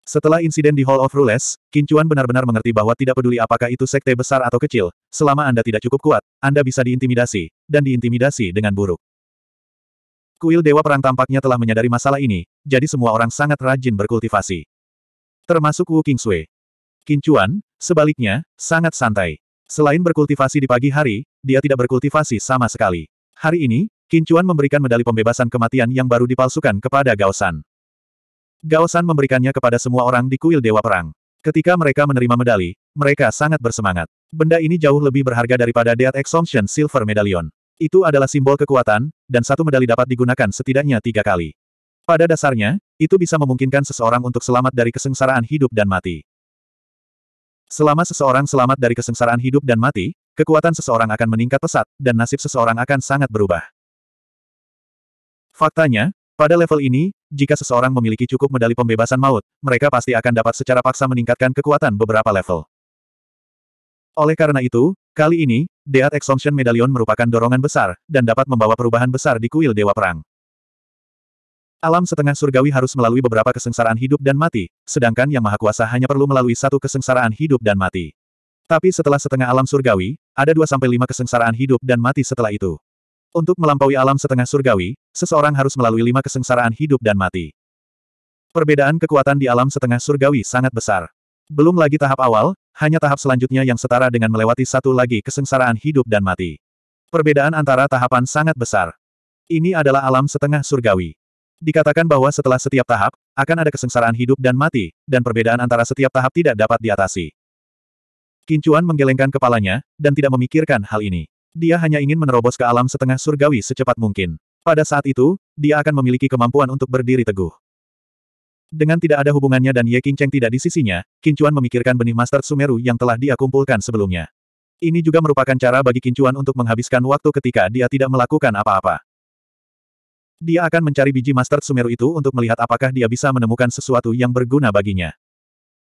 Setelah insiden di Hall of Rules, Kincuan benar-benar mengerti bahwa tidak peduli apakah itu sekte besar atau kecil, selama Anda tidak cukup kuat, Anda bisa diintimidasi, dan diintimidasi dengan buruk kuil Dewa Perang tampaknya telah menyadari masalah ini, jadi semua orang sangat rajin berkultivasi. Termasuk Wu Kingsui. Kincuan, sebaliknya, sangat santai. Selain berkultivasi di pagi hari, dia tidak berkultivasi sama sekali. Hari ini, Kincuan memberikan medali pembebasan kematian yang baru dipalsukan kepada Gao Gao Gaosan memberikannya kepada semua orang di kuil Dewa Perang. Ketika mereka menerima medali, mereka sangat bersemangat. Benda ini jauh lebih berharga daripada Death Exemption Silver Medallion. Itu adalah simbol kekuatan, dan satu medali dapat digunakan setidaknya tiga kali. Pada dasarnya, itu bisa memungkinkan seseorang untuk selamat dari kesengsaraan hidup dan mati. Selama seseorang selamat dari kesengsaraan hidup dan mati, kekuatan seseorang akan meningkat pesat, dan nasib seseorang akan sangat berubah. Faktanya, pada level ini, jika seseorang memiliki cukup medali pembebasan maut, mereka pasti akan dapat secara paksa meningkatkan kekuatan beberapa level. Oleh karena itu, Kali ini, Deat Exemption Medallion merupakan dorongan besar, dan dapat membawa perubahan besar di kuil Dewa Perang. Alam setengah surgawi harus melalui beberapa kesengsaraan hidup dan mati, sedangkan Yang Maha Kuasa hanya perlu melalui satu kesengsaraan hidup dan mati. Tapi setelah setengah alam surgawi, ada dua sampai lima kesengsaraan hidup dan mati setelah itu. Untuk melampaui alam setengah surgawi, seseorang harus melalui lima kesengsaraan hidup dan mati. Perbedaan kekuatan di alam setengah surgawi sangat besar. Belum lagi tahap awal, hanya tahap selanjutnya yang setara dengan melewati satu lagi kesengsaraan hidup dan mati. Perbedaan antara tahapan sangat besar. Ini adalah alam setengah surgawi. Dikatakan bahwa setelah setiap tahap, akan ada kesengsaraan hidup dan mati, dan perbedaan antara setiap tahap tidak dapat diatasi. Kincuan menggelengkan kepalanya, dan tidak memikirkan hal ini. Dia hanya ingin menerobos ke alam setengah surgawi secepat mungkin. Pada saat itu, dia akan memiliki kemampuan untuk berdiri teguh. Dengan tidak ada hubungannya dan Ye King Cheng tidak di sisinya, Kincuan memikirkan benih master Sumeru yang telah dia kumpulkan sebelumnya. Ini juga merupakan cara bagi Kincuan untuk menghabiskan waktu ketika dia tidak melakukan apa-apa. Dia akan mencari biji master Sumeru itu untuk melihat apakah dia bisa menemukan sesuatu yang berguna baginya.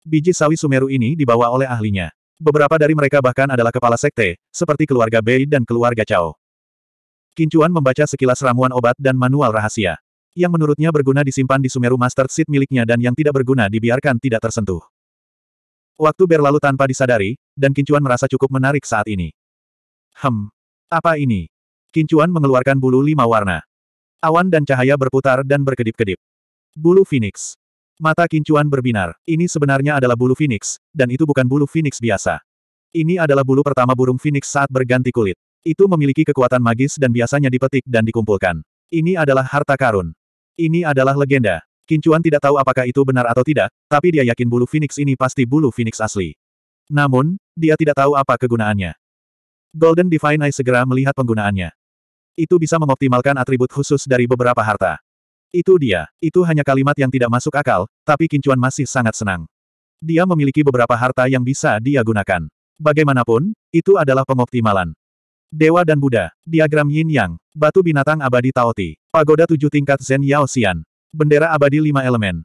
Biji sawi Sumeru ini dibawa oleh ahlinya. Beberapa dari mereka bahkan adalah kepala sekte, seperti keluarga Bei dan keluarga Cao. Kincuan membaca sekilas ramuan obat dan manual rahasia yang menurutnya berguna disimpan di Sumeru Master Seed miliknya dan yang tidak berguna dibiarkan tidak tersentuh. Waktu berlalu tanpa disadari, dan Kincuan merasa cukup menarik saat ini. Hem. Apa ini? Kincuan mengeluarkan bulu lima warna. Awan dan cahaya berputar dan berkedip-kedip. Bulu Phoenix. Mata Kincuan berbinar. Ini sebenarnya adalah bulu Phoenix, dan itu bukan bulu Phoenix biasa. Ini adalah bulu pertama burung Phoenix saat berganti kulit. Itu memiliki kekuatan magis dan biasanya dipetik dan dikumpulkan. Ini adalah harta karun. Ini adalah legenda. Kincuan tidak tahu apakah itu benar atau tidak, tapi dia yakin bulu Phoenix ini pasti bulu Phoenix asli. Namun, dia tidak tahu apa kegunaannya. Golden Divine Eye segera melihat penggunaannya. Itu bisa mengoptimalkan atribut khusus dari beberapa harta. Itu dia, itu hanya kalimat yang tidak masuk akal, tapi Kincuan masih sangat senang. Dia memiliki beberapa harta yang bisa dia gunakan. Bagaimanapun, itu adalah pengoptimalan. Dewa dan Buddha, diagram Yin Yang, batu binatang abadi Taoti, pagoda tujuh tingkat Zen Yao Xian, bendera abadi lima elemen.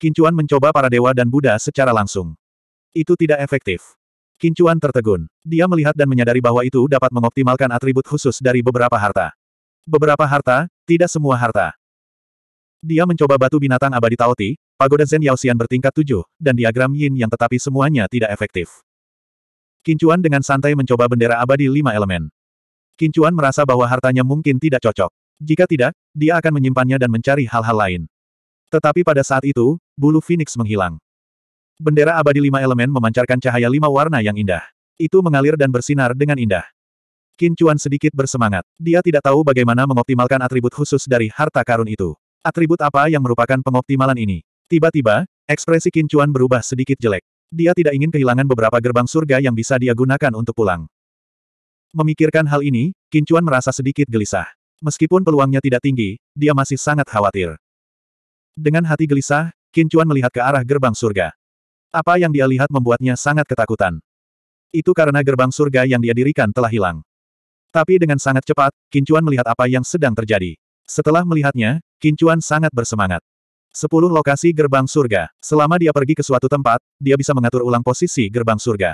Kincuan mencoba para dewa dan Buddha secara langsung. Itu tidak efektif. Kincuan tertegun. Dia melihat dan menyadari bahwa itu dapat mengoptimalkan atribut khusus dari beberapa harta. Beberapa harta, tidak semua harta. Dia mencoba batu binatang abadi Taoti, pagoda Zen Yao Xian bertingkat tujuh, dan diagram Yin yang tetapi semuanya tidak efektif. Kincuan dengan santai mencoba bendera abadi lima elemen. Kincuan merasa bahwa hartanya mungkin tidak cocok. Jika tidak, dia akan menyimpannya dan mencari hal-hal lain. Tetapi pada saat itu, bulu Phoenix menghilang. Bendera abadi lima elemen memancarkan cahaya lima warna yang indah. Itu mengalir dan bersinar dengan indah. Kincuan sedikit bersemangat. Dia tidak tahu bagaimana mengoptimalkan atribut khusus dari harta karun itu. Atribut apa yang merupakan pengoptimalan ini? Tiba-tiba, ekspresi Kincuan berubah sedikit jelek. Dia tidak ingin kehilangan beberapa gerbang surga yang bisa dia gunakan untuk pulang. Memikirkan hal ini, Kincuan merasa sedikit gelisah. Meskipun peluangnya tidak tinggi, dia masih sangat khawatir. Dengan hati gelisah, Kincuan melihat ke arah gerbang surga. Apa yang dia lihat membuatnya sangat ketakutan. Itu karena gerbang surga yang dia dirikan telah hilang. Tapi dengan sangat cepat, Kincuan melihat apa yang sedang terjadi. Setelah melihatnya, Kincuan sangat bersemangat. Sepuluh lokasi gerbang surga. Selama dia pergi ke suatu tempat, dia bisa mengatur ulang posisi gerbang surga.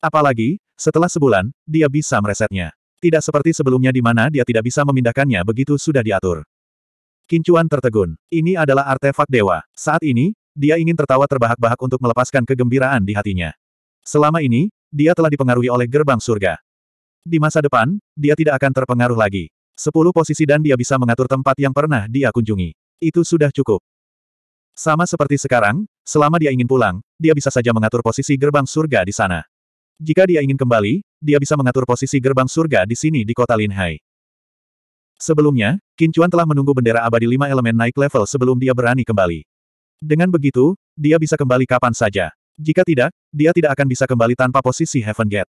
Apalagi, setelah sebulan, dia bisa meresetnya. Tidak seperti sebelumnya di mana dia tidak bisa memindahkannya begitu sudah diatur. Kincuan tertegun. Ini adalah artefak dewa. Saat ini, dia ingin tertawa terbahak-bahak untuk melepaskan kegembiraan di hatinya. Selama ini, dia telah dipengaruhi oleh gerbang surga. Di masa depan, dia tidak akan terpengaruh lagi. Sepuluh posisi dan dia bisa mengatur tempat yang pernah dia kunjungi. Itu sudah cukup. Sama seperti sekarang, selama dia ingin pulang, dia bisa saja mengatur posisi gerbang surga di sana. Jika dia ingin kembali, dia bisa mengatur posisi gerbang surga di sini di kota Linhai. Sebelumnya, Kincuan telah menunggu bendera abadi lima elemen naik level sebelum dia berani kembali. Dengan begitu, dia bisa kembali kapan saja. Jika tidak, dia tidak akan bisa kembali tanpa posisi Heaven Gate.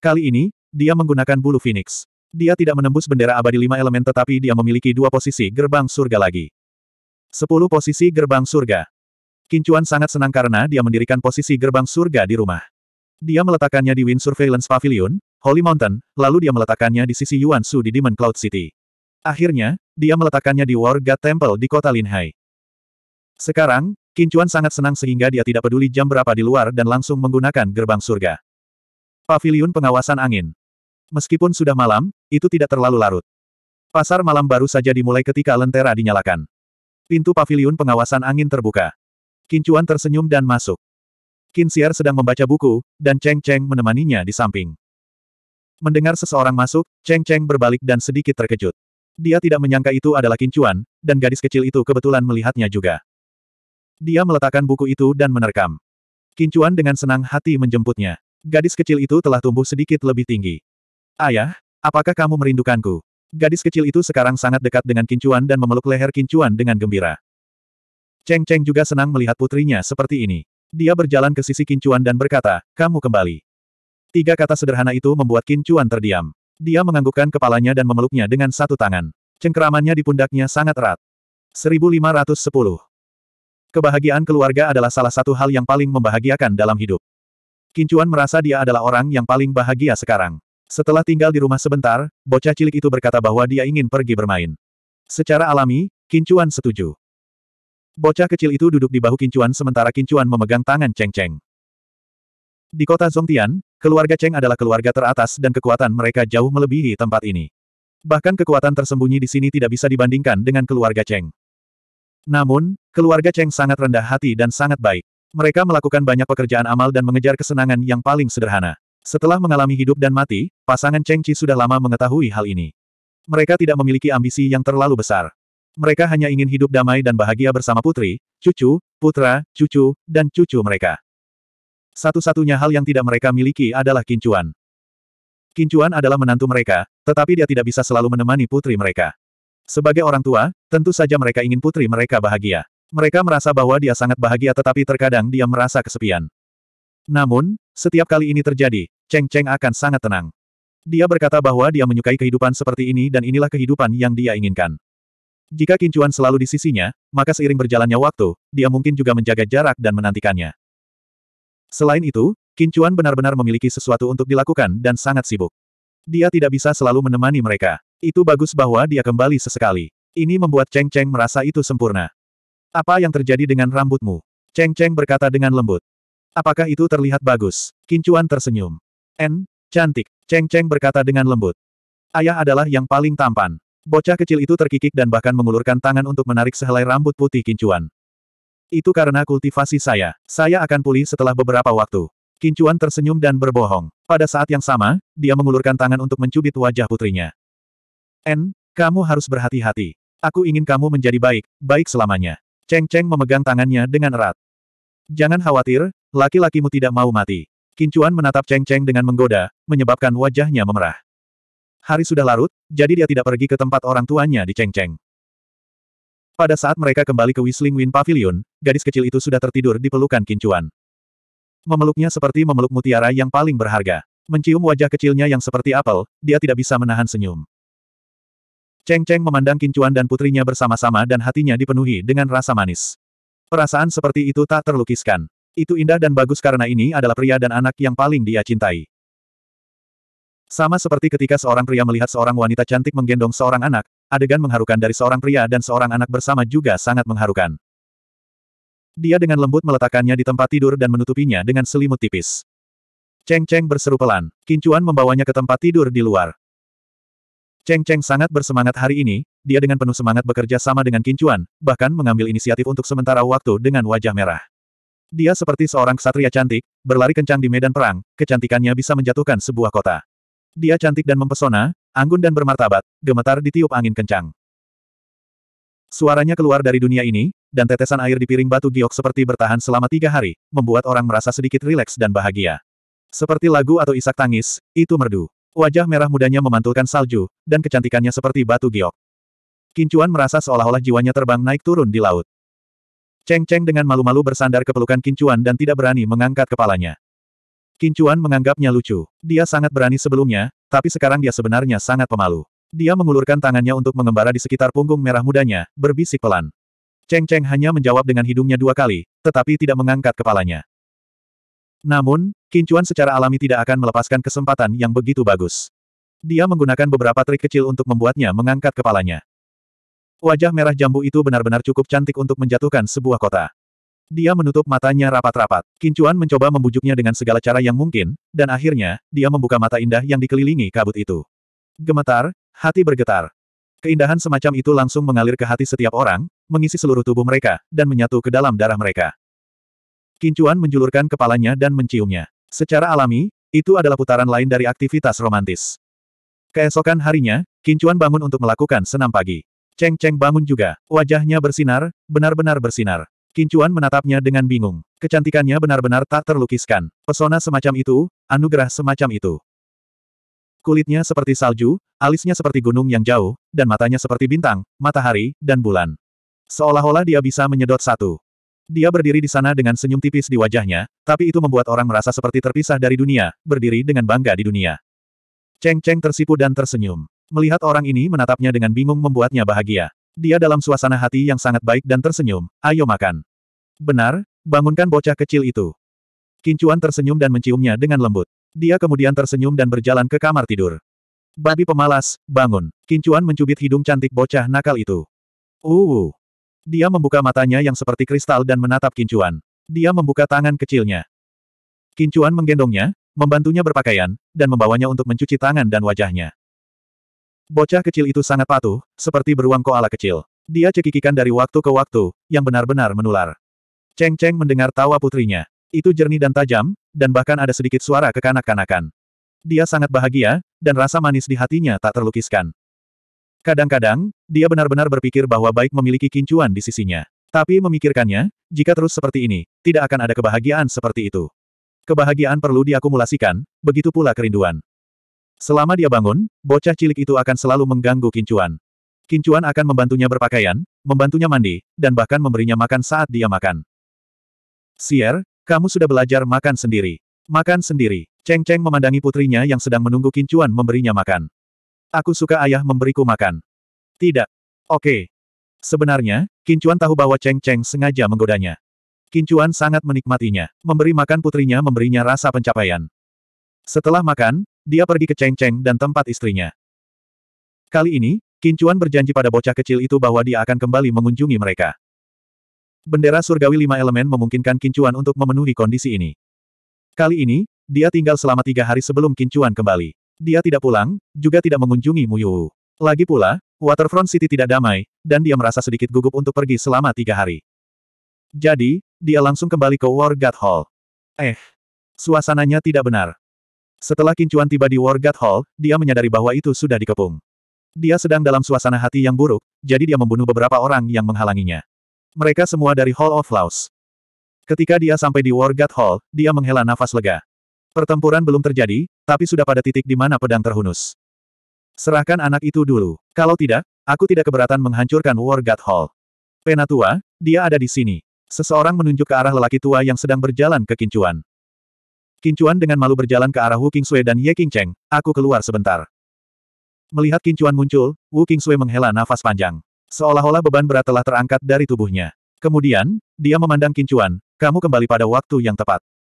Kali ini, dia menggunakan bulu phoenix. Dia tidak menembus bendera abadi lima elemen tetapi dia memiliki dua posisi gerbang surga lagi. 10 posisi gerbang surga. Kincuan sangat senang karena dia mendirikan posisi gerbang surga di rumah. Dia meletakkannya di Wind Surveillance Pavilion, Holy Mountain, lalu dia meletakkannya di sisi Yuan Su di Demon Cloud City. Akhirnya, dia meletakkannya di War God Temple di kota Linhai. Sekarang, Kincuan sangat senang sehingga dia tidak peduli jam berapa di luar dan langsung menggunakan gerbang surga. Pavilion pengawasan angin. Meskipun sudah malam, itu tidak terlalu larut. Pasar malam baru saja dimulai ketika lentera dinyalakan. Pintu pavilion pengawasan angin terbuka. Kincuan tersenyum dan masuk. Kinsiar sedang membaca buku, dan Cheng Cheng menemaninya di samping. Mendengar seseorang masuk, Cheng Cheng berbalik dan sedikit terkejut. Dia tidak menyangka itu adalah Kincuan, dan gadis kecil itu kebetulan melihatnya juga. Dia meletakkan buku itu dan menerkam. Kincuan dengan senang hati menjemputnya. Gadis kecil itu telah tumbuh sedikit lebih tinggi. Ayah, apakah kamu merindukanku? Gadis kecil itu sekarang sangat dekat dengan Kincuan dan memeluk leher Kincuan dengan gembira. Cheng Cheng juga senang melihat putrinya seperti ini. Dia berjalan ke sisi Kincuan dan berkata, kamu kembali. Tiga kata sederhana itu membuat Kincuan terdiam. Dia menganggukkan kepalanya dan memeluknya dengan satu tangan. Cengkeramannya di pundaknya sangat erat. 1510. Kebahagiaan keluarga adalah salah satu hal yang paling membahagiakan dalam hidup. Kincuan merasa dia adalah orang yang paling bahagia sekarang. Setelah tinggal di rumah sebentar, bocah cilik itu berkata bahwa dia ingin pergi bermain. Secara alami, Kincuan setuju. Bocah kecil itu duduk di bahu Kincuan sementara Kincuan memegang tangan Cheng Cheng. Di kota Zongtian, keluarga Cheng adalah keluarga teratas dan kekuatan mereka jauh melebihi tempat ini. Bahkan kekuatan tersembunyi di sini tidak bisa dibandingkan dengan keluarga Cheng. Namun, keluarga Cheng sangat rendah hati dan sangat baik. Mereka melakukan banyak pekerjaan amal dan mengejar kesenangan yang paling sederhana. Setelah mengalami hidup dan mati, pasangan Cheng Chi sudah lama mengetahui hal ini. Mereka tidak memiliki ambisi yang terlalu besar. Mereka hanya ingin hidup damai dan bahagia bersama putri, cucu, putra, cucu, dan cucu mereka. Satu-satunya hal yang tidak mereka miliki adalah kincuan. Kincuan adalah menantu mereka, tetapi dia tidak bisa selalu menemani putri mereka. Sebagai orang tua, tentu saja mereka ingin putri mereka bahagia. Mereka merasa bahwa dia sangat bahagia tetapi terkadang dia merasa kesepian. Namun, setiap kali ini terjadi, Cheng Cheng akan sangat tenang. Dia berkata bahwa dia menyukai kehidupan seperti ini dan inilah kehidupan yang dia inginkan. Jika Kincuan selalu di sisinya, maka seiring berjalannya waktu, dia mungkin juga menjaga jarak dan menantikannya. Selain itu, Kincuan benar-benar memiliki sesuatu untuk dilakukan dan sangat sibuk. Dia tidak bisa selalu menemani mereka. Itu bagus bahwa dia kembali sesekali. Ini membuat Cheng Cheng merasa itu sempurna. Apa yang terjadi dengan rambutmu? Cheng Cheng berkata dengan lembut. Apakah itu terlihat bagus? Kincuan tersenyum. En, cantik, Cheng Cheng berkata dengan lembut. Ayah adalah yang paling tampan. Bocah kecil itu terkikik dan bahkan mengulurkan tangan untuk menarik sehelai rambut putih Kincuan. Itu karena kultivasi saya. Saya akan pulih setelah beberapa waktu. Kincuan tersenyum dan berbohong. Pada saat yang sama, dia mengulurkan tangan untuk mencubit wajah putrinya. En, kamu harus berhati-hati. Aku ingin kamu menjadi baik, baik selamanya. Cheng Cheng memegang tangannya dengan erat. Jangan khawatir, laki-lakimu tidak mau mati. Kincuan menatap Cheng Cheng dengan menggoda, menyebabkan wajahnya memerah. Hari sudah larut, jadi dia tidak pergi ke tempat orang tuanya di Cheng Cheng. Pada saat mereka kembali ke Whistling Wind Pavilion, gadis kecil itu sudah tertidur di pelukan Kincuan. Memeluknya seperti memeluk mutiara yang paling berharga. Mencium wajah kecilnya yang seperti apel, dia tidak bisa menahan senyum. Cheng Cheng memandang Kincuan dan putrinya bersama-sama dan hatinya dipenuhi dengan rasa manis. Perasaan seperti itu tak terlukiskan. Itu indah dan bagus karena ini adalah pria dan anak yang paling dia cintai. Sama seperti ketika seorang pria melihat seorang wanita cantik menggendong seorang anak, adegan mengharukan dari seorang pria dan seorang anak bersama juga sangat mengharukan. Dia dengan lembut meletakkannya di tempat tidur dan menutupinya dengan selimut tipis. Cheng Cheng berseru pelan. Kincuan membawanya ke tempat tidur di luar. Cheng Cheng sangat bersemangat hari ini, dia dengan penuh semangat bekerja sama dengan Kincuan, bahkan mengambil inisiatif untuk sementara waktu dengan wajah merah. Dia seperti seorang ksatria cantik, berlari kencang di medan perang, kecantikannya bisa menjatuhkan sebuah kota. Dia cantik dan mempesona, anggun dan bermartabat, gemetar di tiup angin kencang. Suaranya keluar dari dunia ini, dan tetesan air di piring batu giok seperti bertahan selama tiga hari, membuat orang merasa sedikit rileks dan bahagia. Seperti lagu atau isak tangis, itu merdu. Wajah merah mudanya memantulkan salju, dan kecantikannya seperti batu giok. Kincuan merasa seolah-olah jiwanya terbang naik turun di laut. Cheng Cheng dengan malu-malu bersandar ke pelukan Kincuan dan tidak berani mengangkat kepalanya. Kincuan menganggapnya lucu. Dia sangat berani sebelumnya, tapi sekarang dia sebenarnya sangat pemalu. Dia mengulurkan tangannya untuk mengembara di sekitar punggung merah mudanya, berbisik pelan. Cheng Cheng hanya menjawab dengan hidungnya dua kali, tetapi tidak mengangkat kepalanya. Namun, Kincuan secara alami tidak akan melepaskan kesempatan yang begitu bagus. Dia menggunakan beberapa trik kecil untuk membuatnya mengangkat kepalanya. Wajah merah jambu itu benar-benar cukup cantik untuk menjatuhkan sebuah kota. Dia menutup matanya rapat-rapat. Kincuan mencoba membujuknya dengan segala cara yang mungkin, dan akhirnya, dia membuka mata indah yang dikelilingi kabut itu. Gemetar, hati bergetar. Keindahan semacam itu langsung mengalir ke hati setiap orang, mengisi seluruh tubuh mereka, dan menyatu ke dalam darah mereka. Kincuan menjulurkan kepalanya dan menciumnya. Secara alami, itu adalah putaran lain dari aktivitas romantis. Keesokan harinya, Kincuan bangun untuk melakukan senam pagi. Cheng Cheng bangun juga. Wajahnya bersinar, benar-benar bersinar. Kincuan menatapnya dengan bingung. Kecantikannya benar-benar tak terlukiskan. Pesona semacam itu, anugerah semacam itu. Kulitnya seperti salju, alisnya seperti gunung yang jauh, dan matanya seperti bintang, matahari, dan bulan. Seolah-olah dia bisa menyedot satu. Dia berdiri di sana dengan senyum tipis di wajahnya, tapi itu membuat orang merasa seperti terpisah dari dunia, berdiri dengan bangga di dunia. Cheng Cheng tersipu dan tersenyum. Melihat orang ini menatapnya dengan bingung membuatnya bahagia. Dia dalam suasana hati yang sangat baik dan tersenyum, ayo makan. Benar, bangunkan bocah kecil itu. Kincuan tersenyum dan menciumnya dengan lembut. Dia kemudian tersenyum dan berjalan ke kamar tidur. Babi pemalas, bangun. Kincuan mencubit hidung cantik bocah nakal itu. Uh, uh. Dia membuka matanya yang seperti kristal dan menatap Kincuan. Dia membuka tangan kecilnya. Kincuan menggendongnya, membantunya berpakaian, dan membawanya untuk mencuci tangan dan wajahnya. Bocah kecil itu sangat patuh, seperti beruang koala kecil. Dia cekikikan dari waktu ke waktu, yang benar-benar menular. Cheng Cheng mendengar tawa putrinya. Itu jernih dan tajam, dan bahkan ada sedikit suara kekanak-kanakan. Dia sangat bahagia, dan rasa manis di hatinya tak terlukiskan. Kadang-kadang, dia benar-benar berpikir bahwa baik memiliki kincuan di sisinya. Tapi memikirkannya, jika terus seperti ini, tidak akan ada kebahagiaan seperti itu. Kebahagiaan perlu diakumulasikan, begitu pula kerinduan. Selama dia bangun, bocah cilik itu akan selalu mengganggu kincuan. Kincuan akan membantunya berpakaian, membantunya mandi, dan bahkan memberinya makan saat dia makan. Sier, kamu sudah belajar makan sendiri. Makan sendiri. Cheng Cheng memandangi putrinya yang sedang menunggu kincuan memberinya makan. Aku suka ayah memberiku makan. Tidak. Oke. Sebenarnya, Kincuan tahu bahwa Cheng Cheng sengaja menggodanya. Kincuan sangat menikmatinya. Memberi makan putrinya memberinya rasa pencapaian. Setelah makan, dia pergi ke Cheng Cheng dan tempat istrinya. Kali ini, Kincuan berjanji pada bocah kecil itu bahwa dia akan kembali mengunjungi mereka. Bendera surgawi lima elemen memungkinkan Kincuan untuk memenuhi kondisi ini. Kali ini, dia tinggal selama tiga hari sebelum Kincuan kembali. Dia tidak pulang, juga tidak mengunjungi Muyu. Lagi pula, Waterfront City tidak damai, dan dia merasa sedikit gugup untuk pergi selama tiga hari. Jadi, dia langsung kembali ke War God Hall. Eh, suasananya tidak benar. Setelah kincuan tiba di War God Hall, dia menyadari bahwa itu sudah dikepung. Dia sedang dalam suasana hati yang buruk, jadi dia membunuh beberapa orang yang menghalanginya. Mereka semua dari Hall of Laws. Ketika dia sampai di War God Hall, dia menghela nafas lega. Pertempuran belum terjadi, tapi sudah pada titik di mana pedang terhunus. Serahkan anak itu dulu. Kalau tidak, aku tidak keberatan menghancurkan War God Hall. Penatua, dia ada di sini. Seseorang menunjuk ke arah lelaki tua yang sedang berjalan ke Kincuan. Kincuan dengan malu berjalan ke arah Wu Sui dan Ye Qingcheng, aku keluar sebentar. Melihat Kincuan muncul, Wu Sui menghela nafas panjang. Seolah-olah beban berat telah terangkat dari tubuhnya. Kemudian, dia memandang Kincuan, kamu kembali pada waktu yang tepat.